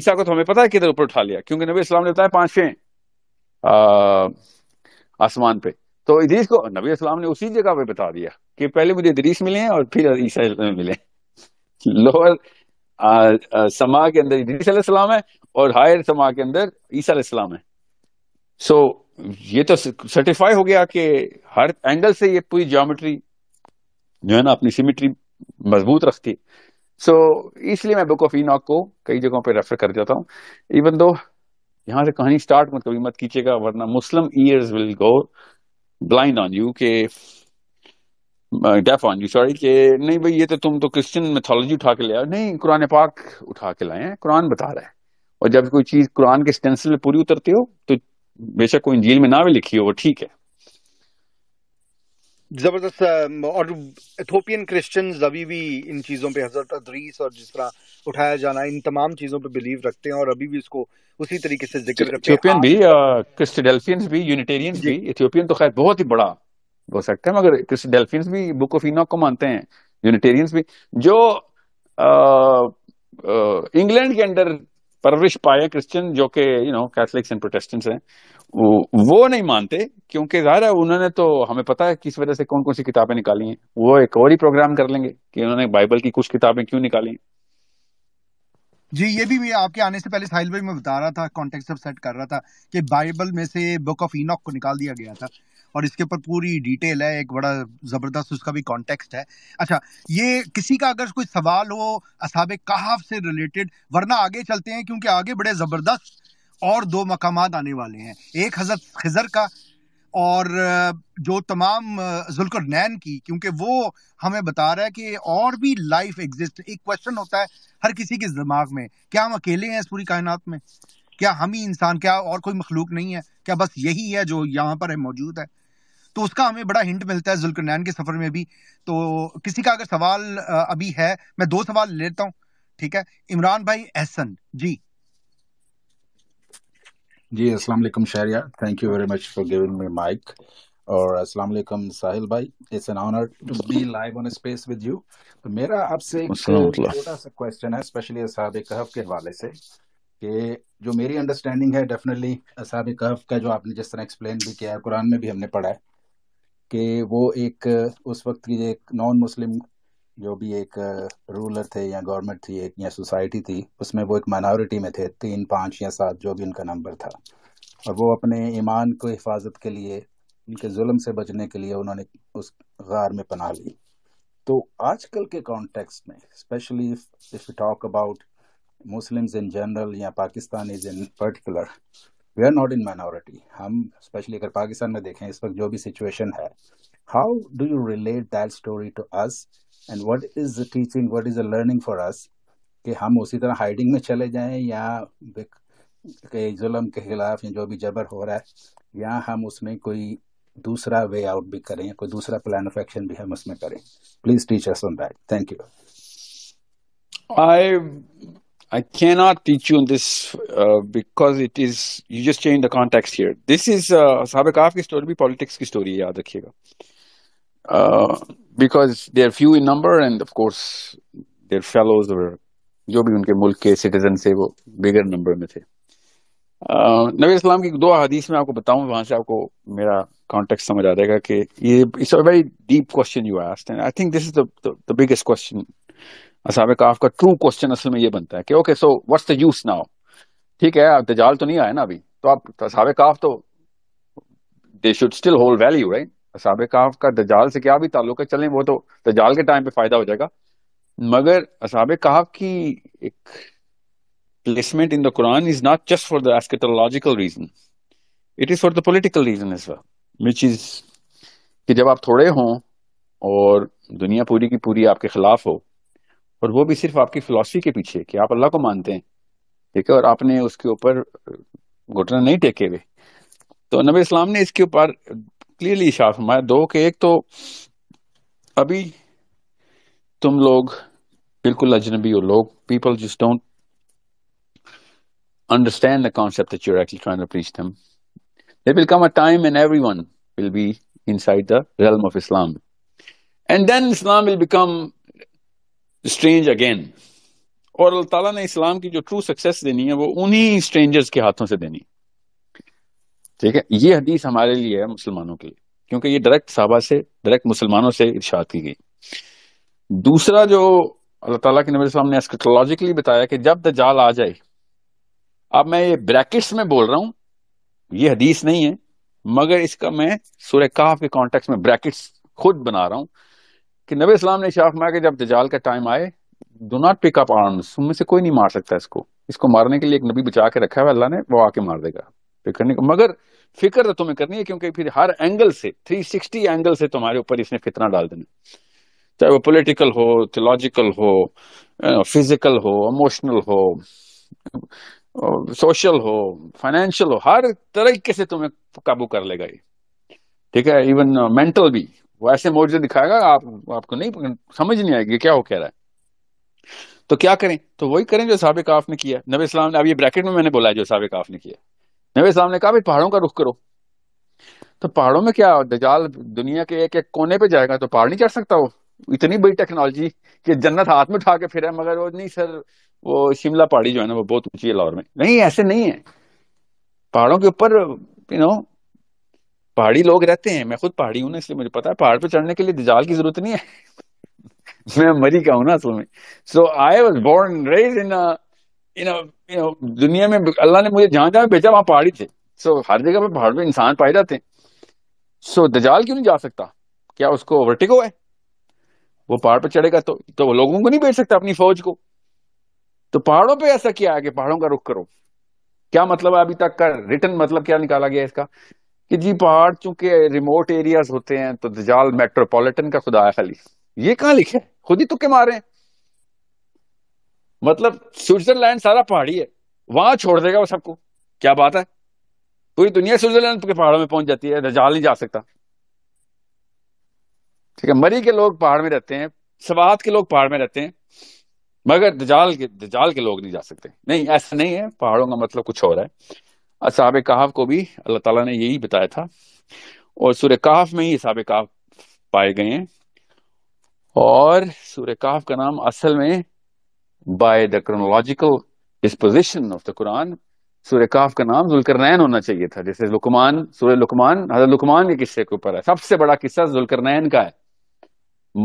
ईसा को तो हमें पता है किधर ऊपर उठा लिया क्योंकि नबी इस्लाम है पांच छे आसमान पे तो इदरीस को नबी इस्लाम ने उसी जगह पे बता दिया कि पहले मुझे इदरीस मिले और फिर ईसा मिले लोअर समा के अंदर इदरीस है और हायर समा के अंदर ईसा है सो so, ये तो सर्टिफाई हो गया कि हर एंगल से ये पूरी ज्योमेट्री जो है ना अपनी सिमिट्री मजबूत रखती है सो so, इसलिए मैं बुक ऑफ इनॉक को कई जगहों पे रेफर कर देता हूँ इवन दो यहां से कहानी स्टार्ट मत कभी मत कीजिएगा वरना Muslim years will go blind on you के डेफॉन ऑन यू सॉरी कि नहीं भाई ये तो तुम तो क्रिश्चियन मेथोलॉजी उठा के ले आओ नहीं कुरान पाक उठा के लाए हैं कुरान बता रहा है और जब कोई चीज कुरान के स्टेंसिल में पूरी उतरती हो तो बेशक कोई इंजील में ना भी लिखी हो वो ठीक है जबरदस्त और इथोपियन क्रिश्चियन अभी भी इन चीज़ों पे हजरत अदरीस और जिस तरह उठाया जाना इन तमाम चीज़ों पे बिलीव रखते हैं और अभी भी इसको उसी तरीके से जिक्र करते हैं इथोपियन भी क्रिस्टडेल्फियंस भी यूनिटेरियंस भी इथियोपियन तो खैर बहुत ही बड़ा हो सकते हैं मगर क्रिस्ट डेल्फिन भी बुक ऑफ इनॉक को मानते हैं यूनिटेरियंस भी जो इंग्लैंड के अंदर परवरिश पाए क्रिश्चियन जो कि you know Catholics and Protestants हैं वो वो नहीं मानते क्योंकि जाहिर है उन्होंने तो हमें पता है किस वजह से कौन कौन सी किताबें निकाली हैं वो एक और ही प्रोग्राम कर लेंगे कि उन्होंने बाइबल की कुछ किताबें क्यों निकाली जी ये भी मैं आपके आने से पहले साहिल भाई मैं बता रहा था कॉन्टेक्स्ट सेट कर रहा था कि बाइबल में से बुक ऑफ इनॉक को निकाल दिया गया था और इसके ऊपर पूरी डिटेल है एक बड़ा ज़बरदस्त उसका भी कॉन्टेक्स्ट है अच्छा ये किसी का अगर कोई सवाल हो असाब कहाफ से रिलेटेड वरना आगे चलते हैं क्योंकि आगे बड़े ज़बरदस्त और दो मकाम आने वाले हैं एक हजरत खजर का और जो तमाम नैन की क्योंकि वो हमें बता रहा है कि और भी लाइफ एग्जिस्ट एक क्वेश्चन होता है हर किसी के दिमाग में क्या हम अकेले हैं इस पूरी कायनात में क्या हम ही इंसान क्या और कोई मखलूक नहीं है क्या बस यही है जो यहाँ पर है मौजूद है तो उसका हमें बड़ा हिंट मिलता है जुल्कनैन के सफ़र में भी तो किसी का अगर सवाल अभी है मैं दो सवाल लेता हूँ ठीक है इमरान भाई एहसन जी जी अस्सलाम वालेकुम Shahriya thank you very much for giving me mic और अस्सलाम वालेकुम साहिल भाई it's an honour to be live on space with you तो मेरा आपसे एक छोटा सा क्वेश्चन है स्पेशली असाब कहफ के हवाले से कि जो मेरी अंडरस्टैंडिंग है डेफिनेटली असाब कहफ का जो आपने जिस तरह एक्सप्लेन भी किया है कुरान में भी हमने पढ़ा है कि वो एक उस वक्त की एक नॉन मुस्लिम जो भी एक रूलर थे या गवर्नमेंट थी एक या सोसाइटी थी उसमें वो एक माइनॉरिटी में थे तीन पाँच या सात जो भी उनका नंबर था और वो अपने ईमान को हिफाजत के लिए उनके जुल्म से बचने के लिए उन्होंने उस गार में पना ली तो आजकल के कॉन्टेक्स्ट में specially if you talk about Muslims in general या Pakistanis in particular we are not in minority हम स्पेशली अगर पाकिस्तान में देखें इस वक्त जो भी सिचुएशन है how do you relate that story to us and what is the teaching what is a learning for us कि हम उसी तरह हाइडिंग में चले जाएं या के जुल्म के खिलाफ या जो भी जबर हो रहा है या हम उसमें कोई दूसरा वे आउट भी करें कोई दूसरा प्लान ऑफ एक्शन भी हम उसमें करें please teachers on that thank you I I cannot teach you on this uh, because it is you just change the context here. This is Sabek uh, story, politics ki story, yaad uh, Because they are few in number, and of course, their fellows were, jo bhi unke mulk ke citizens se wo bigger number mein the. Uh, Nabi Islam ki do hadith mein aapko bataun, wahan se aapko mera context samajh aayega ki it's a very deep question you asked, and I think this is the biggest question. असाब काफ का ट्रू क्वेश्चन असल में ये बनता है कि okay so what's the use now ठीक है अब दजाल तो नहीं आया ना अभी तो आप तो असाब काफ तो they should still hold value right असाब काफ का दजाल से क्या भी ताल्लुक है चलें वो तो दजाल के टाइम पे फायदा हो जाएगा मगर असाब काफ की एक placement in the Quran is not just for the eschatological reason it is for the political reason is well which is कि जब आप थोड़े हों और दुनिया पूरी की पूरी आपके खिलाफ हो और वो भी सिर्फ आपकी फिलॉसफी के पीछे कि आप अल्लाह को मानते हैं ठीक है और आपने उसके ऊपर घुटना नहीं टेके हुए तो नबी इस्लाम ने इसके ऊपर क्लियरली इशार फरमाया दो के एक तो अभी तुम लोग बिल्कुल अजनबी हो लोग people just don't understand the concept that you're actually trying to preach them. There will come a time when everyone will be inside the realm of Islam. And then Islam will become strange again और अल्लाह ताला ने इस्लाम की जो ट्रू सक्सेस देनी है वो उन्हीं स्ट्रेंजर्स के हाथों से देनी ठीक है ये हदीस हमारे लिए है मुसलमानों के लिए क्योंकि ये डायरेक्ट साहबा से डायरेक्ट मुसलमानों से इर्शाद की गई दूसरा जो अल्लाह ताला के नबी इस्लाम ने एस्केटोलॉजिकली बताया कि जब जाल आ जाए अब मैं ये ब्रैकेट्स में बोल रहा हूं ये हदीस नहीं है मगर इसका मैं सूर्य काफ के कॉन्टेक्स्ट में ब्रैकेट्स खुद बना रहा हूं कि नबी इस्लाम ने शाह फरमाया कि जब दजाल का टाइम आए do not pick up arms उनमें से कोई नहीं मार सकता इसको इसको मारने के लिए एक नबी बचा के रखा हुआ अल्लाह ने वो आके मार देगा फिक्र नहीं मगर फिक्र तो तुम्हें करनी है क्योंकि फिर हर एंगल से 360 एंगल से तुम्हारे ऊपर इसने फितना डाल देना चाहे वो पॉलिटिकल हो थियोलॉजिकल हो फिजिकल हो इमोशनल हो सोशल हो फाइनेंशियल हो हर तरीके से तुम्हें काबू कर लेगा ये ठीक है इवन मेंटल uh, भी वो ऐसे मोर्जे दिखाएगा आप आपको नहीं समझ नहीं आएगी क्या हो कह रहा है तो क्या करें तो वही करें जो साहब काफ ने किया नबी इस्लाम ने अब ये ब्रैकेट में मैंने बोला है जो साहब काफ ने किया नबी इस्लाम ने कहा भाई पहाड़ों का रुख करो तो पहाड़ों में क्या दजाल दुनिया के एक एक कोने पे जाएगा तो पहाड़ नहीं चढ़ सकता वो इतनी बड़ी टेक्नोलॉजी कि जन्नत हाथ में उठा के फिर है मगर वो नहीं सर वो शिमला पहाड़ी जो है ना वो बहुत ऊंची है लाहौर में नहीं ऐसे नहीं है पहाड़ों के ऊपर यू नो पहाड़ी लोग रहते हैं मैं खुद पहाड़ी हूँ ना इसलिए मुझे पता है पहाड़ पे चढ़ने के लिए दिजाल की जरूरत नहीं है मैं का हूँ ना असल में so I was born raise in in दुनिया में अल्लाह ने मुझे जहां जहां भेजा वहां पहाड़ी थे सो so, हर जगह पे पहाड़ पे इंसान पाए जाते हैं सो so, दजाल क्यों नहीं जा सकता क्या उसको वर्टिको है वो पहाड़ पर चढ़ेगा तो तो वो लोगों को नहीं भेज सकता अपनी फौज को तो पहाड़ों पे ऐसा किया है कि पहाड़ों का रुख करो क्या मतलब है अभी तक का रिटर्न मतलब क्या निकाला गया इसका कि जी पहाड़ चूंकि रिमोट एरियाज होते हैं तो दजाल मेट्रोपॉलिटन का खुदा है खाली ये कहां लिखे खुद ही तुक्के मारे मतलब स्विट्जरलैंड सारा पहाड़ी है वहां छोड़ देगा वो सबको क्या बात है पूरी दुनिया स्विट्जरलैंड के पहाड़ों में पहुंच जाती है दजाल नहीं जा सकता ठीक है मरी के लोग पहाड़ में रहते हैं सवात के लोग पहाड़ में रहते हैं मगर दजाल के दजाल के लोग नहीं जा सकते नहीं ऐसा नहीं है पहाड़ों का मतलब कुछ और है असाब कहाफ को भी अल्लाह ताला ने यही बताया था और सूर्य काफ में ही असाब काफ पाए गए हैं और सूर्य काफ का नाम असल में by the chronological disposition of the Quran सूर्य काफ का नाम जुलकरनैन होना चाहिए था जैसे लुकमान सूर्य लुकमान हजरत लुकमान के किस्से के ऊपर है सबसे बड़ा किस्सा जुलकरनैन का है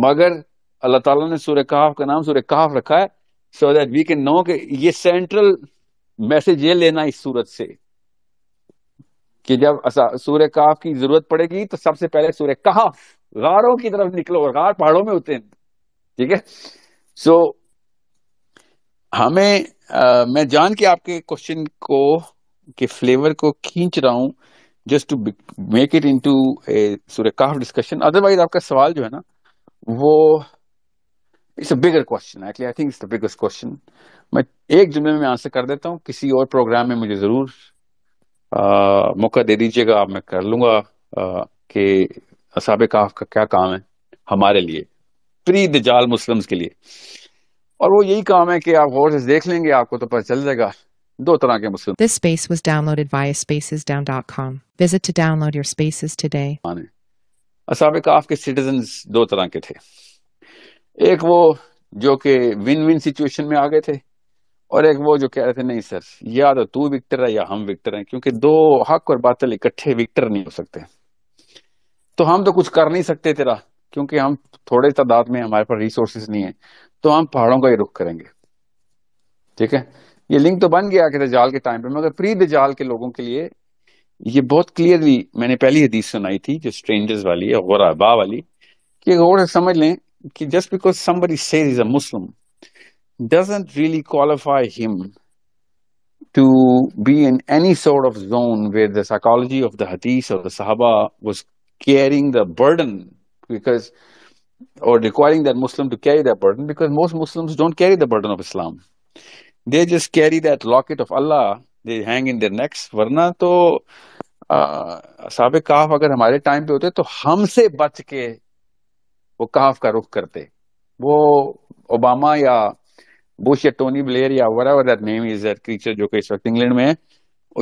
मगर अल्लाह ताला ने सूर्य काफ का नाम सूर्य काफ रखा है so that we can know कि ये सेंट्रल मैसेज ये लेना इस सूरत से कि जब सूर्य काफ की जरूरत पड़ेगी तो सबसे पहले सूर्य काफ गारों की तरफ निकलो और गार पहाड़ों में होते हैं ठीक है सो हमें आ, मैं जान के आपके क्वेश्चन को के फ्लेवर को खींच रहा हूं just to make it into a सूर्य काफ डिस्कशन अदरवाइज आपका सवाल जो है ना वो it's a bigger question I think it's the biggest question मैं एक जुमले में आंसर कर देता हूँ किसी और प्रोग्राम में मुझे जरूर मौका दे दीजिएगा मैं कर लूंगा कि असाब काफ का क्या काम है हमारे लिए प्री दजाल मुस्लिम्स के लिए और वो यही काम है कि आप गौर से देख लेंगे आपको तो पता चल जाएगा दो तरह के Muslim this space was downloaded via spacesdown.com visit to download your spaces today असाब काफ के सिटीजंस दो तरह के थे एक वो जो कि विन विन सिचुएशन में आ गए थे और एक वो जो कह रहे थे नहीं सर या तो तू विक्टर है या हम विक्टर हैं क्योंकि दो हक और बातल इकट्ठे विक्टर नहीं हो सकते तो हम तो कुछ कर नहीं सकते तेरा क्योंकि हम थोड़े तादाद में हमारे पास रिसोर्सेस नहीं है तो हम पहाड़ों का ही रुख करेंगे ठीक है ये लिंक तो बन गया कि जाल के टाइम पे मगर प्री जाल के लोगों के लिए ये बहुत क्लियरली मैंने पहली हदीस सुनाई थी जो स्ट्रेंजर्स वाली है गुराबा वाली कि अगर समझ लें कि just because somebody says is a Muslim doesn't really qualify him to be in any sort of zone where the psychology of the hadith or the sahaba was carrying the burden because or requiring that muslim to carry that burden because most muslims don't carry the burden of islam they just carry that locket of allah they hang in their necks Varna to साहब Kaaf, अगर हमारे time पे होते to हमसे बच के वो काफ का रुख करते वो ओबामा या बुश या टोनी ब्लेयर या वरा that name is that creature जो कि इस वक्त इंग्लैंड में है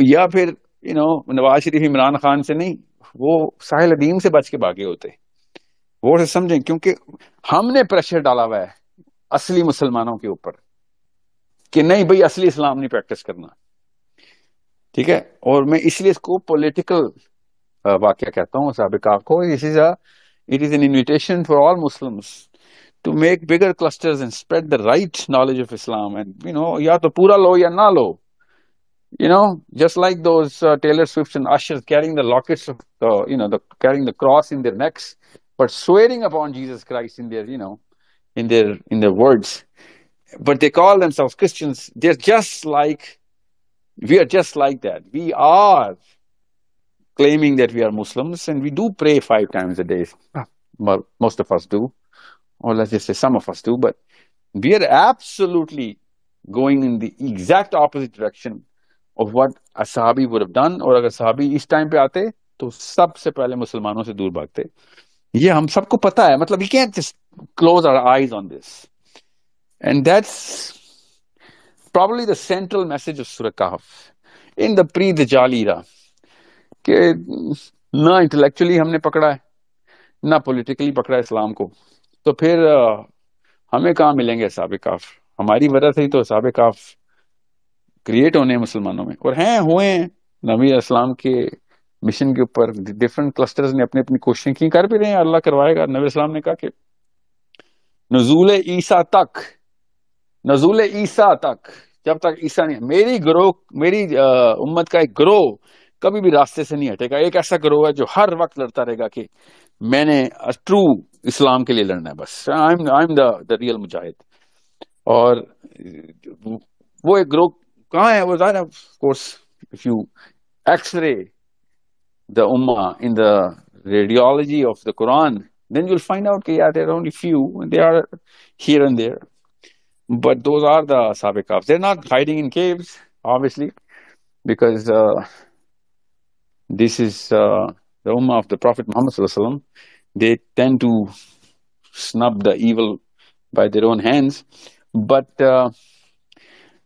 या फिर यू नो नवाज शरीफ इमरान खान से नहीं वो साहिल अदीम से बच के भागे होते वो से समझें क्योंकि हमने प्रेशर डाला हुआ है असली मुसलमानों के ऊपर कि नहीं भाई असली इस्लाम नहीं प्रैक्टिस करना ठीक है और मैं इसलिए इसको पॉलिटिकल वाक्य कहता हूँ सबका को it is it is an invitation for all Muslims to make bigger clusters and spread the right knowledge of Islam. And, you know, ya to pura lo ya na lo. You know, just like those uh, Taylor Swifts and ushers carrying the lockets of, uh, you know, the, carrying the cross in their necks, but swearing upon Jesus Christ in their, you know, in their in their words. But they call themselves Christians. They're just like we are just like that. We are claiming that we are Muslims and we do pray five times a day. Well, ah. most of us do or let's just say some of us do, but we are absolutely going in the exact opposite direction of what a sahabi would have done. Or a sahabi is time पे आते तो सबसे पहले मुसलमानों से दूर भागते ये हम सबको पता है मतलब can't just close our eyes on this, and that's probably the central message of Surah Kahf in the pre-Dajjal era कि ना intellectually हमने पकड़ा है ना politically पकड़ा है इस्लाम को तो फिर हमें कहाँ मिलेंगे असाब काफ हमारी वजह से ही तो असाब काफ क्रिएट होने हैं मुसलमानों में और हैं हुए हैं नबी इस्लाम के मिशन के ऊपर डिफरेंट क्लस्टर्स ने अपनी अपनी कोशिशें की कर भी रहे हैं अल्लाह करवाएगा नबी इस्लाम ने कहा कि नजूल ईसा तक नजूल ईसा तक जब तक ईसा नहीं मेरी ग्रोह मेरी उम्मत का एक ग्रोह कभी भी रास्ते से नहीं हटेगा एक ऐसा ग्रोह है जो हर वक्त लड़ता रहेगा कि मैंने ट्रू इस्लाम के लिए लड़ना है बस I am I am the the real मुजाहिद और वो एक ग्रोह कहाँ है वो जाहिर course if you x-ray the उम्मा in the radiology of the Quran then you will find out कि यार there only few they are here and there but those are the साबिक of they're not hiding in caves obviously because uh, this is uh, the ummah of the Prophet Muhammad they tend to snub the evil by their own hands. But uh,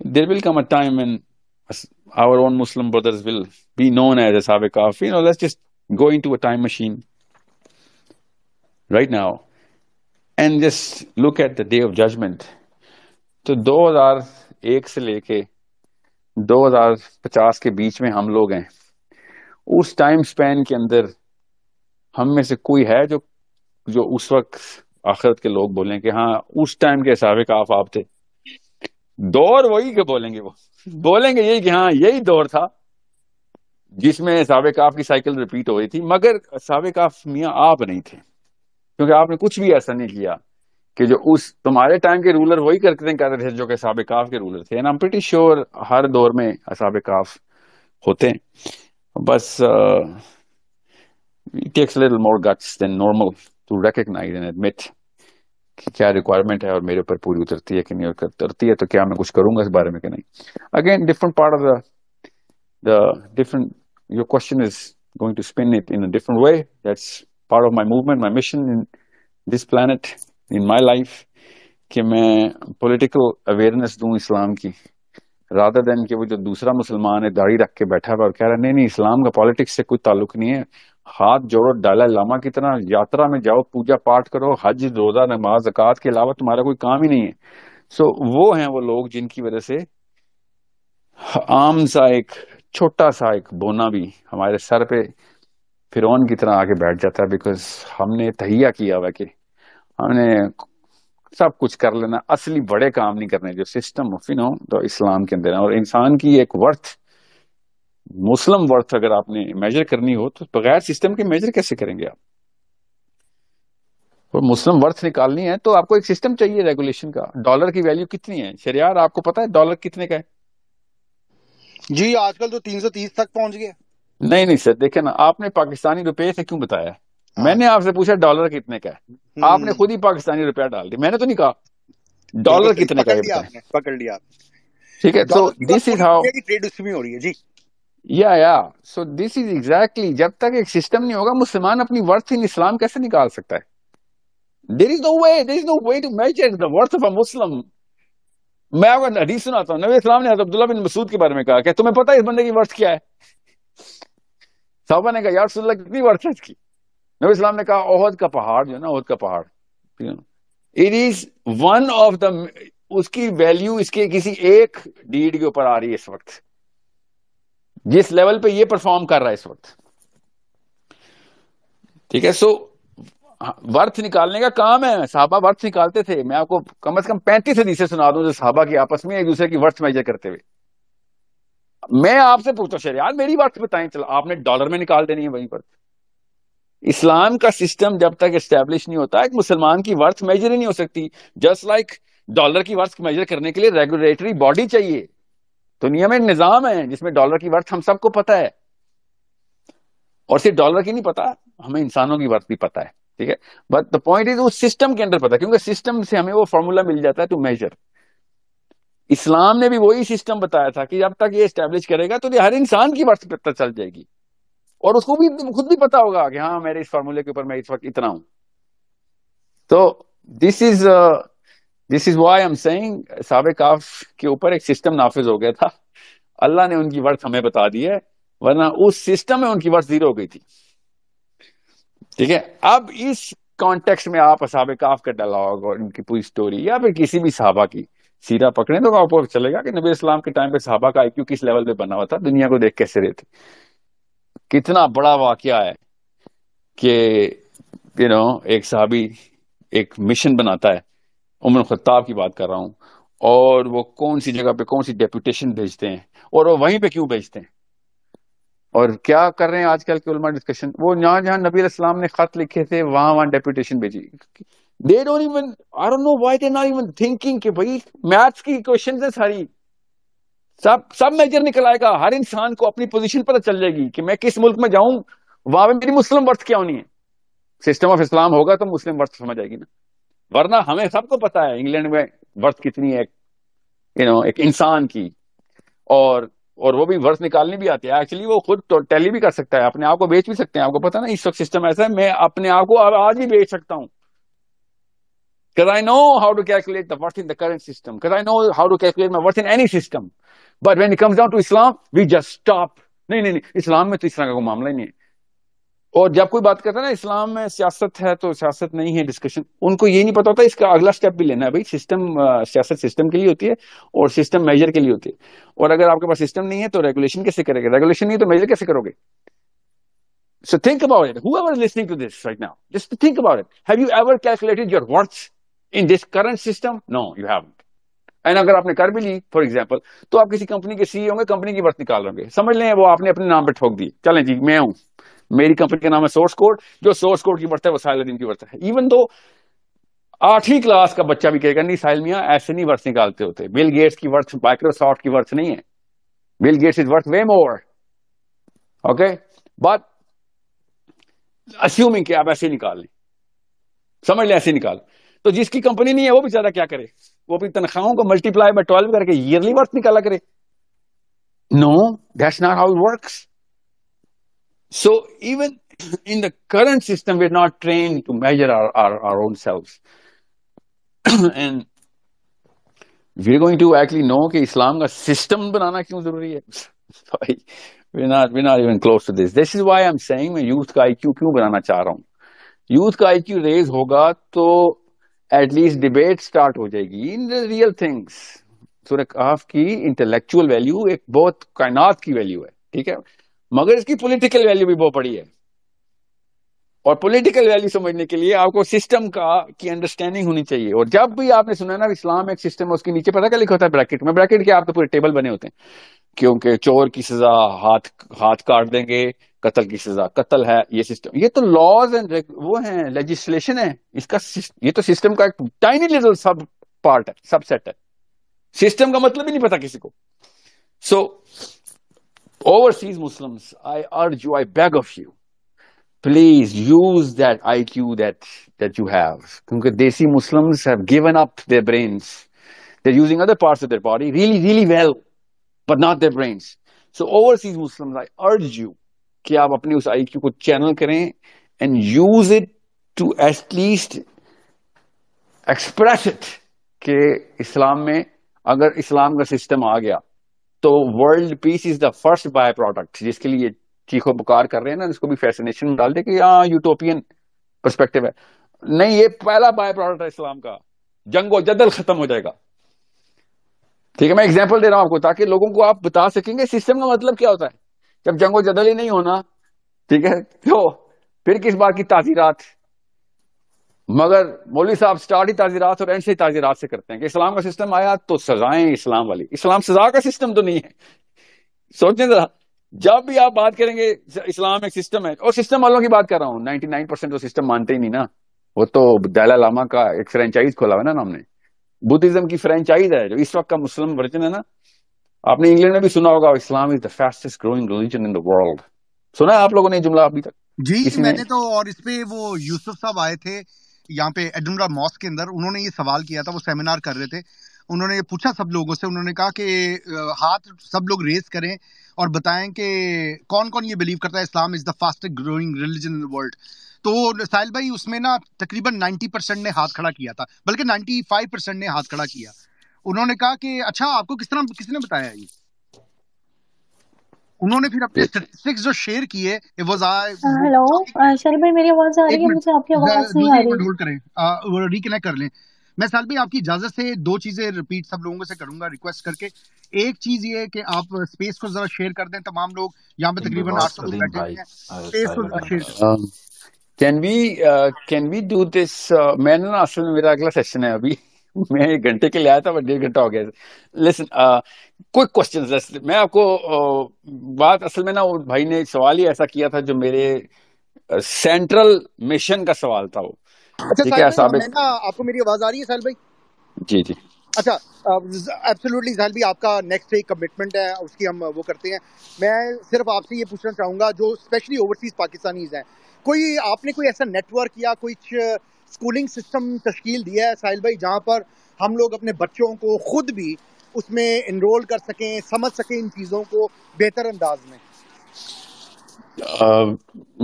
there will come a time when our own Muslim brothers will be known as a Kaf. You know, let's just go into a time machine right now and just look at the day of judgment. So 2001 से लेके 2050 के बीच में हम लोग हैं उस टाइम स्पैन के अंदर हम में से कोई है जो जो उस वक्त आखिरत के लोग बोले कि हाँ उस टाइम के हिसाब का आप थे दौर वही के बोलेंगे वो बोलेंगे यही कि हाँ यही दौर था जिसमें सबक आफ की साइकिल रिपीट हो रही थी मगर सबक काफ मियाँ आप नहीं थे क्योंकि आपने कुछ भी ऐसा नहीं किया कि जो उस तुम्हारे टाइम के रूलर वही करते कर रहे थे जो कि सबक के रूलर थे and I am pretty sure हर दौर में सबक होते हैं But uh, it takes a little more guts than normal to recognize and admit कि क्या रिक्वायरमेंट है और मेरे ऊपर पूरी उतरती है कि नहीं उतरती है तो क्या मैं कुछ करूंगा इस बारे में कि नहीं again different part of the the different your question is going to spin it in a different way that's part of my movement my mission in this planet in my life कि मैं political awareness दूं इस्लाम की राधा देन के वो जो दूसरा मुसलमान है दाढ़ी रख के बैठा हुआ और कह रहा है नहीं नहीं इस्लाम का पॉलिटिक्स से कोई ताल्लुक नहीं है हाथ जोड़ो डाला लामा की तरह यात्रा में जाओ पूजा पाठ करो हज रोजा नमाज अकात के अलावा तुम्हारा कोई काम ही नहीं है सो वो हैं वो लोग जिनकी वजह से आम सा एक छोटा सा एक बोना भी हमारे सर पे फिरौन की तरह आके बैठ जाता है बिकॉज हमने तहिया किया हुआ कि हमने सब कुछ कर लेना असली बड़े काम नहीं करने जो सिस्टम ऑफ यू नो तो इस्लाम के अंदर और इंसान की एक वर्थ मुस्लिम वर्थ अगर आपने मेजर करनी हो तो बगैर सिस्टम के मेजर कैसे करेंगे आप और मुस्लिम वर्थ निकालनी है तो आपको एक सिस्टम चाहिए रेगुलेशन का डॉलर की वैल्यू कितनी है शरियार आपको पता है डॉलर कितने का है जी आजकल तो 330 तक पहुंच गया नहीं नहीं सर देखे ना आपने पाकिस्तानी रुपये से क्यों बताया हाँ। मैंने आपसे पूछा डॉलर कितने का है हम्म। आपने खुद ही पाकिस्तानी रुपया डाल दिया मैंने तो नहीं कहा डॉलर कितने का है पकड़ लिया ठीक है तो दिस इज हाउ ट्रेड उसमें हो रही है जी या या सो दिस इज एग्जैक्टली जब तक एक सिस्टम नहीं होगा मुसलमान अपनी वर्थ इन इस्लाम कैसे निकाल सकता है there is no way there is no way to measure the worth of a Muslim मैं आपको हदीस सुनाता हूँ नबी इस्लाम ने अब्दुल्ला बिन मसूद के बारे में कहा कि तुम्हें पता है इस बंदे की वर्थ क्या है साहबा ने कहा यार सुल्ला कितनी वर्थ है इसकी नबी सलाम ने कहा ओहद का पहाड़ जो है ना ओहद का पहाड़ ठीक है ना it is one of the उसकी वैल्यू इसके किसी एक डीड के ऊपर आ रही है इस वक्त जिस लेवल पे ये परफॉर्म कर रहा है इस वक्त ठीक है सो वर्थ निकालने का काम है साहबा वर्थ निकालते थे मैं आपको कम से कम पैंतीस हदीसें सुना दूं जो साहबा की आपस में एक दूसरे की वर्थ मेजर करते हुए मैं आपसे पूछता हूं शेर यार मेरी वर्थ बताएं चलो आपने डॉलर में निकाल देनी है वहीं वर्थ इस्लाम का सिस्टम जब तक इस्टेब्लिश नहीं होता एक मुसलमान की वर्थ मेजर ही नहीं हो सकती जस्ट लाइक डॉलर की वर्थ मेजर करने के लिए रेगुलेटरी बॉडी चाहिए दुनिया में निज़ाम है जिसमें डॉलर की वर्थ हम सबको पता है और सिर्फ डॉलर की नहीं पता हमें इंसानों की वर्थ भी पता है ठीक है बट द पॉइंट इज उस सिस्टम के अंदर पता क्योंकि सिस्टम से हमें वो फॉर्मूला मिल जाता है टू मेजर इस्लाम ने भी वही सिस्टम बताया था कि जब तक ये स्टैब्लिश करेगा तो हर इंसान की वर्थ पता चल जाएगी और उसको भी खुद भी पता होगा कि हाँ मेरे इस फॉर्मूले के ऊपर मैं इस वक्त इतना हूं तो this is this is why am saying सबक काफ के ऊपर एक सिस्टम नाफिज हो गया था अल्लाह ने उनकी वर्थ हमें बता दी है वरना उस सिस्टम में उनकी वर्थ जीरो हो गई थी ठीक है अब इस कॉन्टेक्स्ट में आप असाब काफ का डायलॉग और उनकी पूरी स्टोरी या फिर किसी भी साहबा की सीधा पकड़े तो आपको चलेगा कि नबी इस्लाम के टाइम पे साहबा का आईक्यू किस लेवल पे बना हुआ था दुनिया को देख कैसे रहे थे कितना बड़ा वाक्य है कि यू नो एक सहाबी एक मिशन बनाता है उमर खत्ताब की बात कर रहा हूँ और वो कौन सी जगह पे कौन सी डेपुटेशन भेजते हैं और वो वहीं पे क्यों भेजते हैं और क्या कर रहे हैं आजकल के उलमा डिस्कशन वो जहां जहां नबी इस्लाम ने खत लिखे थे वहां वहां डेपुटेशन भेजी they don't even I don't know why they not even thinking कि भाई मैथ्स की क्वेश्चंस है सारी सब सब मेजर निकल आएगा हर इंसान को अपनी पोजीशन पता चल जाएगी कि मैं किस मुल्क में जाऊं वहां पे मेरी मुस्लिम वर्थ क्या होनी है सिस्टम ऑफ इस्लाम होगा तो मुस्लिम वर्थ समझ आएगी ना वरना हमें सबको पता है इंग्लैंड में वर्थ कितनी है यू नो एक इंसान की और और वो भी वर्थ निकालने भी आते हैं एक्चुअली वो खुद टैली तो भी कर सकता है अपने आप को बेच भी सकते हैं आपको पता ना इस वक्त सिस्टम ऐसा है मैं अपने आप को आज भी बेच सकता हूँ Because I know how to calculate the worth in the current system. Because I know how to calculate my worth in any system. But when it comes down to Islam, we just stop. नहीं नहीं नहीं इस्लाम में तो इस तरह का कोई मामला ही नहीं है और जब कोई बात करता है ना इस्लाम में सियासत है तो सियासत नहीं है डिस्कशन उनको ये नहीं पता होता इसका अगला स्टेप भी लेना है भाई सिस्टम सियासत सिस्टम के लिए होती है और सिस्टम मेजर के लिए होती है और अगर आपके पास सिस्टम नहीं है तो रेगुलेशन कैसे करेगा रेगुलेशन नहीं तो मेजर कैसे करोगे so think about it who listening to this right now just think about it have you ever calculated your worth in this current system no you have and अगर आपने कर भी ली फॉर एग्जाम्पल तो आप किसी कंपनी के सीई होंगे कंपनी की बर्थ निकाल रहे समझ लें वो आपने अपने नाम पर ठोक दी चलें जी मैं हूं मेरी कंपनी का नाम है सोर्स कोड जो सोर्स कोड की बर्थ है वो साहिल की बर्थ है इवन दो आठवीं क्लास का बच्चा भी कहेगा नहीं साहिल मियाँ ऐसे नहीं वर्थ निकालते होते बिल गेट्स की वर्थ माइक्रोसॉफ्ट की वर्थ नहीं है Bill Gates is worth way more okay बात अस्यूमिंग आप ऐसे निकाल लें समझ लें ऐसे निकाल तो जिसकी कंपनी नहीं है वो बेचारा क्या करे वो अपनी तनख्वाहों को मल्टीप्लाई बाय ट्वेल्व करके ईयरली वर्थ निकाला करे no that's not how it works so even in the current system we are not train to measure our our our own selves and we are going to actually know कि इस्लाम का सिस्टम बनाना क्यों जरूरी है sorry we not we not even close to this this is why I am saying मैं यूथ का आईक्यू क्यों बनाना चाह रहा हूं यूथ का आईक्यू रेज होगा तो एटलीस्ट डिबेट स्टार्ट हो जाएगी इन द रियल थिंग्स सूर्य की इंटेलेक्चुअल वैल्यू एक बहुत कायनात की वैल्यू है ठीक है मगर इसकी पॉलिटिकल वैल्यू भी बहुत बड़ी है और पॉलिटिकल वैल्यू समझने के लिए आपको सिस्टम का की अंडरस्टैंडिंग होनी चाहिए और जब भी आपने सुना ना इस्लाम एक सिस्टम है उसके नीचे पता क्या लिखा होता है ब्रैकेट में ब्रैकेट के आप तो पूरे टेबल बने होते हैं क्योंकि चोर की सजा हाथ हाथ काट देंगे कत्ल की सजा कत्ल है ये सिस्टम ये तो लॉज एंड वो है लेजिस्लेशन है इसका ये तो सिस्टम का एक टाइनी लिटल सब पार्ट है सबसेट है सिस्टम का मतलब ही नहीं पता किसी को सो overseas Muslim I urge you I beg of you please use that I IQ that that you क्योंकि desi Muslims have given up their brains they're using other parts of their body really really well but not their brains. So overseas Muslims, I urge you कि आप अपने उस आई को चैनल करें and use it to at least express it के इस्लाम में अगर इस्लाम का सिस्टम आ गया तो world peace is the first byproduct जिसके लिए चीखो पुकार कर रहे हैं ना इसको भी फैसिनेशन डाल दे कि हाँ यूटोपियन परस्पेक्टिव है नहीं ये पहला बाय प्रोडक्ट है इस्लाम का जंगो जदल खत्म हो जाएगा ठीक है मैं एग्जाम्पल दे रहा हूं आपको ताकि लोगों को आप बता सकेंगे सिस्टम का मतलब क्या होता है जब जंगो जदल ही नहीं होना ठीक है तो फिर किस बात की ताजीरात मगर मौलवी साहब स्टार्ट ही ताजीरात और एंड से रात से करते हैं कि इस्लाम का सिस्टम आया तो सजाएं इस्लाम वाली इस्लाम सजा का सिस्टम तो नहीं है सोचें जरा जब भी आप बात करेंगे इस्लाम एक सिस्टम है और सिस्टम वालों की बात कर रहा हूँ नाइनटी नाइन परसेंट तो सिस्टम मानते ही नहीं ना वो तो दैला लामा का एक फ्रेंचाइज खोला हुआ ना हमने बुद्धिज्म की फ्रेंचाइज है जो इस वक्त का मुस्लिम वर्जन है ना आपने इंग्लैंड में भी सुना होगा Islam is the fastest growing religion in the world सुना है आप लोगों ने जुमला अभी तक जी मैंने तो और इस पे वो यूसुफ साहब आए थे यहाँ पे एडमरा मॉस के अंदर उन्होंने ये सवाल किया था वो सेमिनार कर रहे थे उन्होंने ये पूछा सब लोगों से उन्होंने कहा कि हाथ सब लोग रेस करें और बताएं कि कौन कौन ये बिलीव करता है Islam is the fastest growing religion in the world तो साहिल भाई उसमें ना तकरीबन 90 परसेंट ने हाथ खड़ा किया था बल्कि 95 परसेंट ने हाथ खड़ा किया उन्होंने कहा कि अच्छा आपको किस तरह किसने बताया ये उन्होंने फिर अपने स्टैटिस्टिक्स जो शेयर किए it was I hello sir भाई मेरी आवाज आ रही है मुझे आपकी आवाज नहीं आ रही कंट्रोल करें रिकनेक्ट कर लें मैं साल भी आपकी इजाजत से दो चीजें रिपीट सब लोगों से करूंगा रिक्वेस्ट करके एक चीज ये कि आप स्पेस को जरा शेयर कर दें तमाम लोग यहाँ पे तकरीबन आठ सौ लोग बैठे हैं स्पेस को share can we can we do this मैंने ना असल में मेरा अगला सेशन है अभी मैं एक घंटे के लिए आया था बट डेढ़ घंटा हो गया लेसन कोई क्वेश्चन मैं आपको uh, बात असल में ना वो भाई ने सवाल ही ऐसा किया था जो मेरे सेंट्रल uh, मिशन का सवाल था वो अच्छा ठीक है आपको मेरी आवाज आ रही है साहिल भाई जी जी अच्छा एब्सोल्युटली भी आपका नेक्स्ट एक कमिटमेंट है उसकी हम वो करते हैं मैं सिर्फ आपसे ये पूछना चाहूँगा जो स्पेशली ओवरसीज पाकिस्तानीज हैं कोई आपने कोई ऐसा नेटवर्क या कोई स्कूलिंग सिस्टम तश्कील दिया है साहिल भाई जहाँ पर हम लोग अपने बच्चों को खुद भी उसमें इनरोल कर सकें समझ सकें इन चीज़ों को बेहतर अंदाज में आ,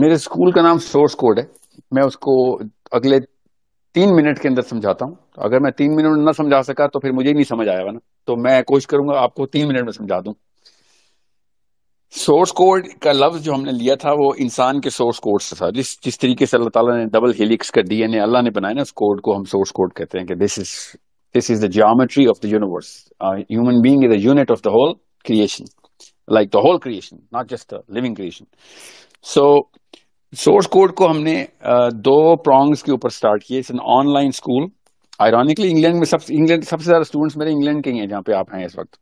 मेरे स्कूल का नाम सोर्स कोड है मैं उसको अगले तीन मिनट के अंदर समझाता हूँ तो अगर मैं तीन मिनट में ना समझा सका तो फिर मुझे ही नहीं समझ आएगा ना तो मैं कोशिश करूंगा आपको तीन मिनट में समझा दू सोर्स कोड का लफ्ज जो हमने लिया था वो इंसान के सोर्स कोड से था जिस जिस तरीके से अल्लाह ताला ने डबल हेलिक्स का डीएनए अल्लाह ने बनाया ना उस कोड को हम सोर्स कोड कहते हैं कि this is this is the geometry of the universe human being is the unit of the whole creation like the whole creation not just the living creation so source code को हमने दो प्रॉन्ग्स के ऊपर स्टार्ट किए it's an online school ironically England में सबसे इंग्लैंड सबसे ज़्यादा स्टूडेंट्स मेरे इंग्लैंड के ही हैं जहाँ पे आप हैं इस वक्त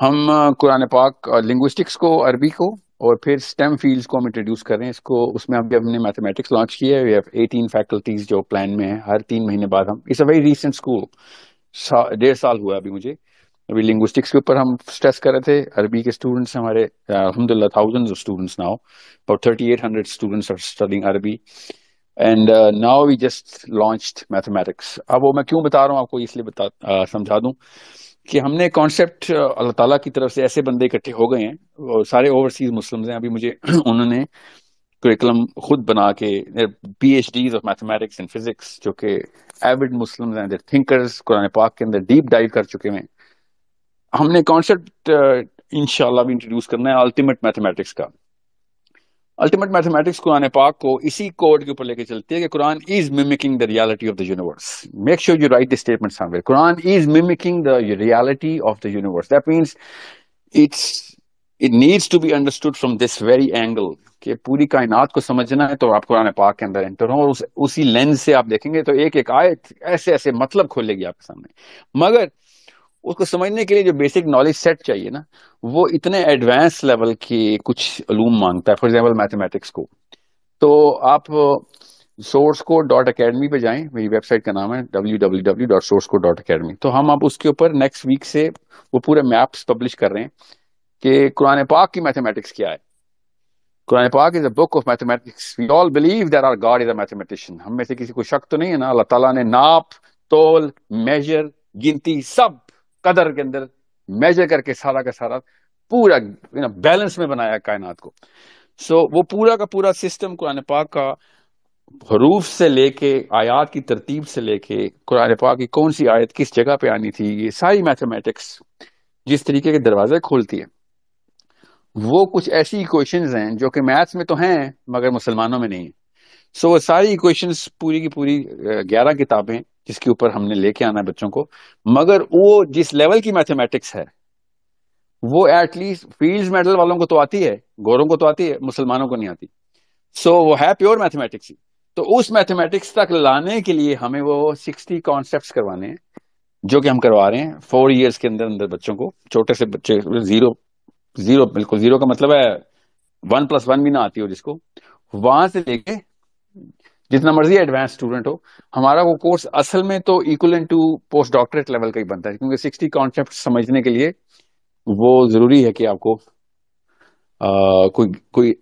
हम कुरान पाक लिंग्विस्टिक्स को अरबी को और फिर स्टेम फील्ड्स को हम इंट्रोड्यूस कर रहे हैं इसको उसमें अभी हमने मैथमेटिक्स लॉन्च किया है एटीन फैकल्टीज जो प्लान में है हर तीन महीने बाद हम it's a very recent school डेढ़ साल हुआ अभी मुझे अभी लिंग्विस्टिक्स के ऊपर हम स्ट्रेस कर रहे थे अरबी के स्टूडेंट्स हमारे अलहमदिल्ला थाउजेंड्स ऑफ स्टूडेंट्स नाउ और thirty eight hundred students are studying अरबी and now we just launch mathematics अब वो मैं क्यों बता रहा हूँ आपको इसलिए बता uh, समझा दूँ कि हमने कॉन्सेप्ट uh, अल्लाह ताला की तरफ से ऐसे बंदे इकट्ठे हो गए हैं सारे ओवरसीज मुस्लिम हैं अभी मुझे उन्होंने करिकुलम खुद बना के PhDs of mathematics and physics जो कि एविड मुस्लिम हैं थिंकर्स कुरान पाक के अंदर डीप डाइव कर चुके हैं हमने कॉन्सेप्ट uh, इनशाला भी इंट्रोड्यूस करना है अल्टीमेट मैथमेटिक्स का अल्टीमेट मैथमेटिक्स कुरान पाक को इसी कोड के ऊपर लेके चलती है कि Quran is mimicking the reality of the universe make sure you write the statement somewhere Quran is mimicking the reality of the universe that means it's it needs to be understood from this very angle कि पूरी कायनात को समझना है तो आप कुरान पाक के अंदर एंटर हो और उस, उसी लेंस से आप देखेंगे तो एक एक आयत ऐसे ऐसे मतलब खोलेगी आपके सामने मगर उसको समझने के लिए जो बेसिक नॉलेज सेट चाहिए ना वो इतने एडवांस लेवल के कुछ अलूम मांगता है फॉर एग्जाम्पल मैथमेटिक्स को तो आप सोर्स को डॉट अकेडमी पर जाएं मेरी वेबसाइट का नाम है W W W dot source co dot academy तो हम आप उसके ऊपर नेक्स्ट वीक से वो पूरे मैप्स पब्लिश कर रहे हैं कि कुरान पाक की मैथमेटिक्स क्या है कुरान पाक is a book of mathematics we all believe there are God is a mathematician हम में से किसी को शक तो नहीं है ना अल्लाह तला ने नाप तोल मेजर गिनती सब कदर के अंदर मेजर करके सारा का सारा पूरा यू नो बैलेंस में बनाया कायनात को सो so, वो पूरा का पूरा सिस्टम कुरान पाक का हरूफ से लेके आयात की तरतीब से लेके कुरान पाक की कौन सी आयत किस जगह पे आनी थी ये सारी मैथमेटिक्स जिस तरीके के दरवाजे खोलती है वो कुछ ऐसी इक्वेशंस हैं जो कि मैथ्स में तो हैं मगर मुसलमानों में नहीं है सो so, वो सारी इक्वेशंस पूरी की पूरी ग्यारह किताबें जिसके ऊपर हमने लेके आना है बच्चों को मगर वो जिस लेवल की मैथमेटिक्स है वो एटलीस्ट फील्ड मेडल वालों को तो आती है गोरों को तो आती है मुसलमानों को नहीं आती सो so, वो है प्योर मैथमेटिक्स ही तो उस मैथमेटिक्स तक लाने के लिए हमें वो सिक्सटी कॉन्सेप्ट करवाने हैं जो कि हम करवा रहे हैं फोर ईयर्स के अंदर अंदर बच्चों को छोटे से बच्चे जीरो जीरो बिल्कुल जीरो का मतलब है वन प्लस वन भी ना आती हो जिसको वहां से लेके जितना मर्जी एडवांस स्टूडेंट हो हमारा वो कोर्स असल में तो equal to post doctorate level का ही बनता है क्योंकि सिक्सटी कॉन्सेप्ट समझने के लिए वो जरूरी है कि आपको आ, कोई कोई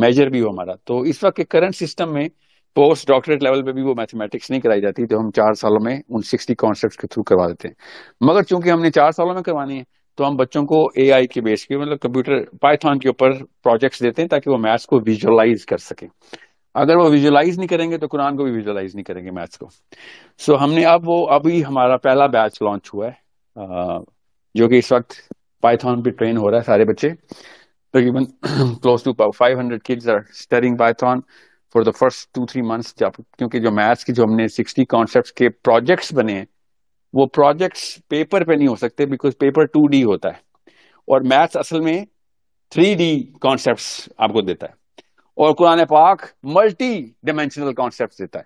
मेजर भी हो हमारा तो इस वक्त के करंट सिस्टम में पोस्ट डॉक्टरेट लेवल पे भी वो मैथमेटिक्स नहीं कराई जाती तो हम चार सालों में उन सिक्सटी कॉन्सेप्ट के थ्रू करवा देते हैं मगर चूंकि हमने चार सालों में करवानी है तो हम बच्चों को ए के बेस के मतलब कंप्यूटर पाइथन के ऊपर प्रोजेक्ट्स देते हैं ताकि वो मैथ्स को विजुअलाइज कर सकें अगर वो विजुलाइज नहीं करेंगे तो कुरान को भी विजुलाइज नहीं करेंगे मैथ्स को सो so, हमने अब वो अभी हमारा पहला बैच लॉन्च हुआ है जो कि इस वक्त पाइथन पे ट्रेन हो रहा है सारे बच्चे तकरीबन close to five hundred kids are studying Python for the first two three months क्योंकि जो मैथ्स की जो हमने सिक्सटी कॉन्सेप्ट के प्रोजेक्ट्स बने हैं वो प्रोजेक्ट्स पेपर पे नहीं हो सकते बिकॉज पेपर टू डी होता है और मैथ्स असल में थ्री डी कॉन्सेप्ट आपको देता है और कुरान पाक मल्टी डिमेंशनल कॉन्सेप्ट देता है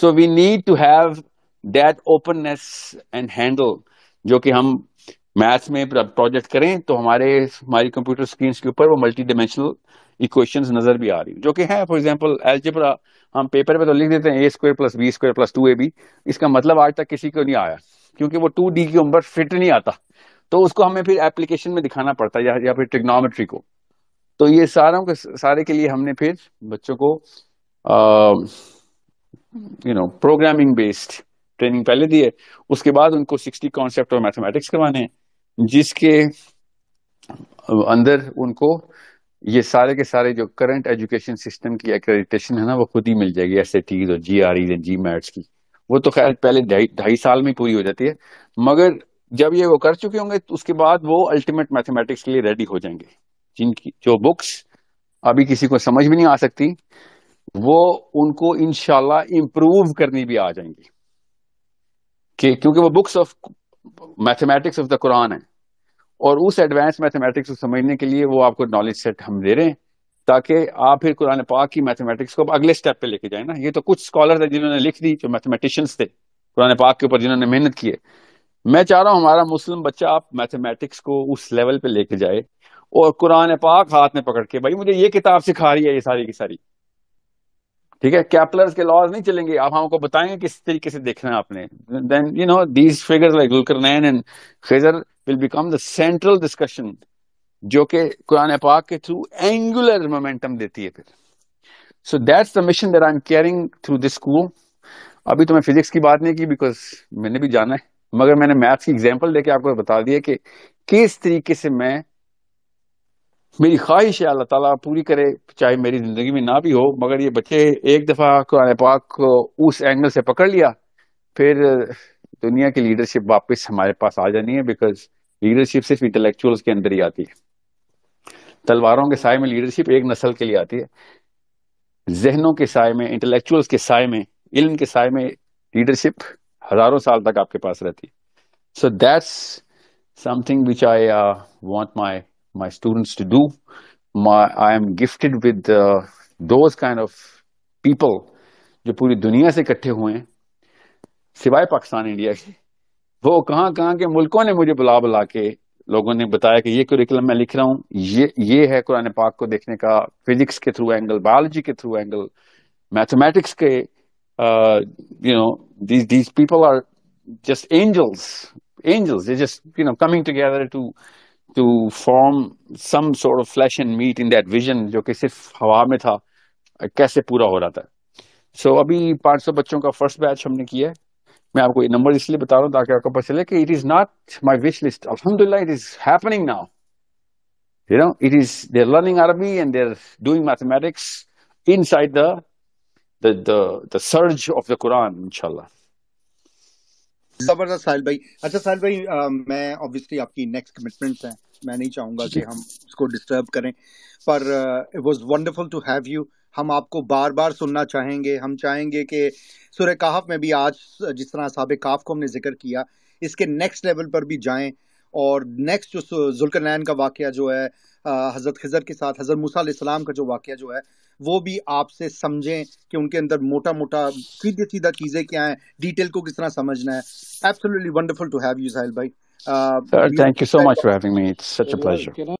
so we need to have that openness and handle जो कि हम मैथ्स में प्रोजेक्ट करें तो हमारे हमारी कंप्यूटर स्क्रीन के ऊपर वो मल्टी डिमेंशनल इक्वेशन नजर भी आ रही जो कि है फॉर एग्जाम्पल एल्जेब्रा हम पेपर में तो लिख देते हैं A square plus B square plus two A B इसका मतलब आज तक किसी को नहीं आया क्योंकि वो टू डी की उम्र फिट नहीं आता तो उसको हमें फिर एप्लीकेशन में दिखाना पड़ता है या, या फिर ट्रिग्नोमेट्री को तो ये सारों के सारे के लिए हमने फिर बच्चों को you know programming based training पहले दी है उसके बाद उनको सिक्सटी कॉन्सेप्ट और मैथमेटिक्स करवाने हैं जिसके अंदर उनको ये सारे के सारे जो करंट एजुकेशन सिस्टम की एक्रेडिटेशन है ना वो खुद ही मिल जाएगी एस ए टीज और GREs and GMATs की वो तो खैर पहले ढाई ढाई साल में पूरी हो जाती है मगर जब ये वो कर चुके होंगे तो उसके बाद वो अल्टीमेट मैथमेटिक्स के लिए रेडी हो जाएंगे जिनकी जो बुक्स अभी किसी को समझ भी नहीं आ सकती वो उनको इनशाला इम्प्रूव करनी भी आ जाएंगी कि क्योंकि वो books of mathematics of the Quran है और उस एडवांस मैथमेटिक्स को समझने के लिए वो आपको नॉलेज सेट हम दे रहे हैं ताकि आप फिर कुरान पाक की मैथमेटिक्स को अगले स्टेप पे लेके जाए ना ये तो कुछ स्कॉलर थे जिन्होंने लिख दी जो मैथमेटिशियंस थे कुरान पाक के ऊपर जिन्होंने मेहनत की है मैं चाह रहा हूँ हमारा मुस्लिम बच्चा आप मैथमेटिक्स को उस लेवल पे लेके जाए और कुरान पाक हाथ में पकड़ के भाई मुझे ये किताब सिखा रही है ये सारी की सारी ठीक है कैपलर्स के लॉज नहीं चलेंगे आप हमको बताएंगे किस तरीके से देखना है आपने then you know these figures like जुलकरनैन एंड खिजर will become the central discussion जो कि कुरान पाक के थ्रू एंगुलर मोमेंटम देती है फिर so that's the mission that I am carrying through this school अभी तो मैं फिजिक्स की बात नहीं की बिकॉज मैंने भी जाना है मगर मैंने मैथ्स की एग्जाम्पल देकर आपको बता दिया कि किस तरीके से मैं मेरी ख्वाहिश है अल्लाह ताला पूरी करे चाहे मेरी जिंदगी में ना भी हो मगर ये बच्चे एक दफ़ा कुरान पाक को उस एंगल से पकड़ लिया फिर दुनिया की लीडरशिप वापस हमारे पास आ जानी है बिकॉज लीडरशिप सिर्फ इंटेलेक्चुअल्स के अंदर ही आती है तलवारों के साय में लीडरशिप एक नस्ल के लिए आती है जहनों के साय में इंटेलेक्चुअल्स के साय में इल्म के साय में लीडरशिप हजारों साल तक आपके पास रहती है so that's something which I want my my students to do. My, I am gifted with uh, those kind of people जो पूरी दुनिया से इकट्ठे हुए हैं सिवाय पाकिस्तान इंडिया के वो कहाँ कहाँ के मुल्कों ने मुझे बुला बुला के लोगों ने बताया कि ये करिकुलम मैं लिख रहा हूँ ये ये है कुरान पाक को देखने का फिजिक्स के थ्रू एंगल बायोलॉजी के थ्रू एंगल मैथमेटिक्स के you know these these people are just angles angles just you know coming together to to form some sort of flesh and meat in that vision जो कि सिर्फ हवा में था कैसे पूरा हो रहा था सो so, अभी 500 बच्चों का फर्स्ट बैच हमने किया है मैं आपको ये नंबर इसलिए बता रहा हूँ ताकि आपको पता चले कि it is not my wish list अलहमदुल्ला it is happening now you know it is they're learning अरबी and they're doing mathematics inside the the of the Quran of जबरदस्त साहिल भाई अच्छा साहिल भाई आ, मैं ऑब्वियसली आपकी नेक्स्ट कमिटमेंट्स हैं मैं नहीं चाहूंगा कि हम उसको डिस्टर्ब करें पर it was wonderful to have you हम आपको बार बार सुनना चाहेंगे हम चाहेंगे कि सुर काहफ में भी आज जिस तरह साब काफ को हमने जिक्र किया इसके नेक्स्ट लेवल पर भी जाएं और नेक्स्ट जो जुल्कर का वाक़ जो है हज़रत खज़र के साथ हज़रत मूसा मूसम का जो वाक़ जो है वो भी आपसे समझें कि उनके अंदर मोटा मोटा सीधे सीधा चीज़ें क्या हैं डिटेल को किस तरह समझना है absolutely wonderful to have you Sahil भाई thank you so much for having me it's such a pleasure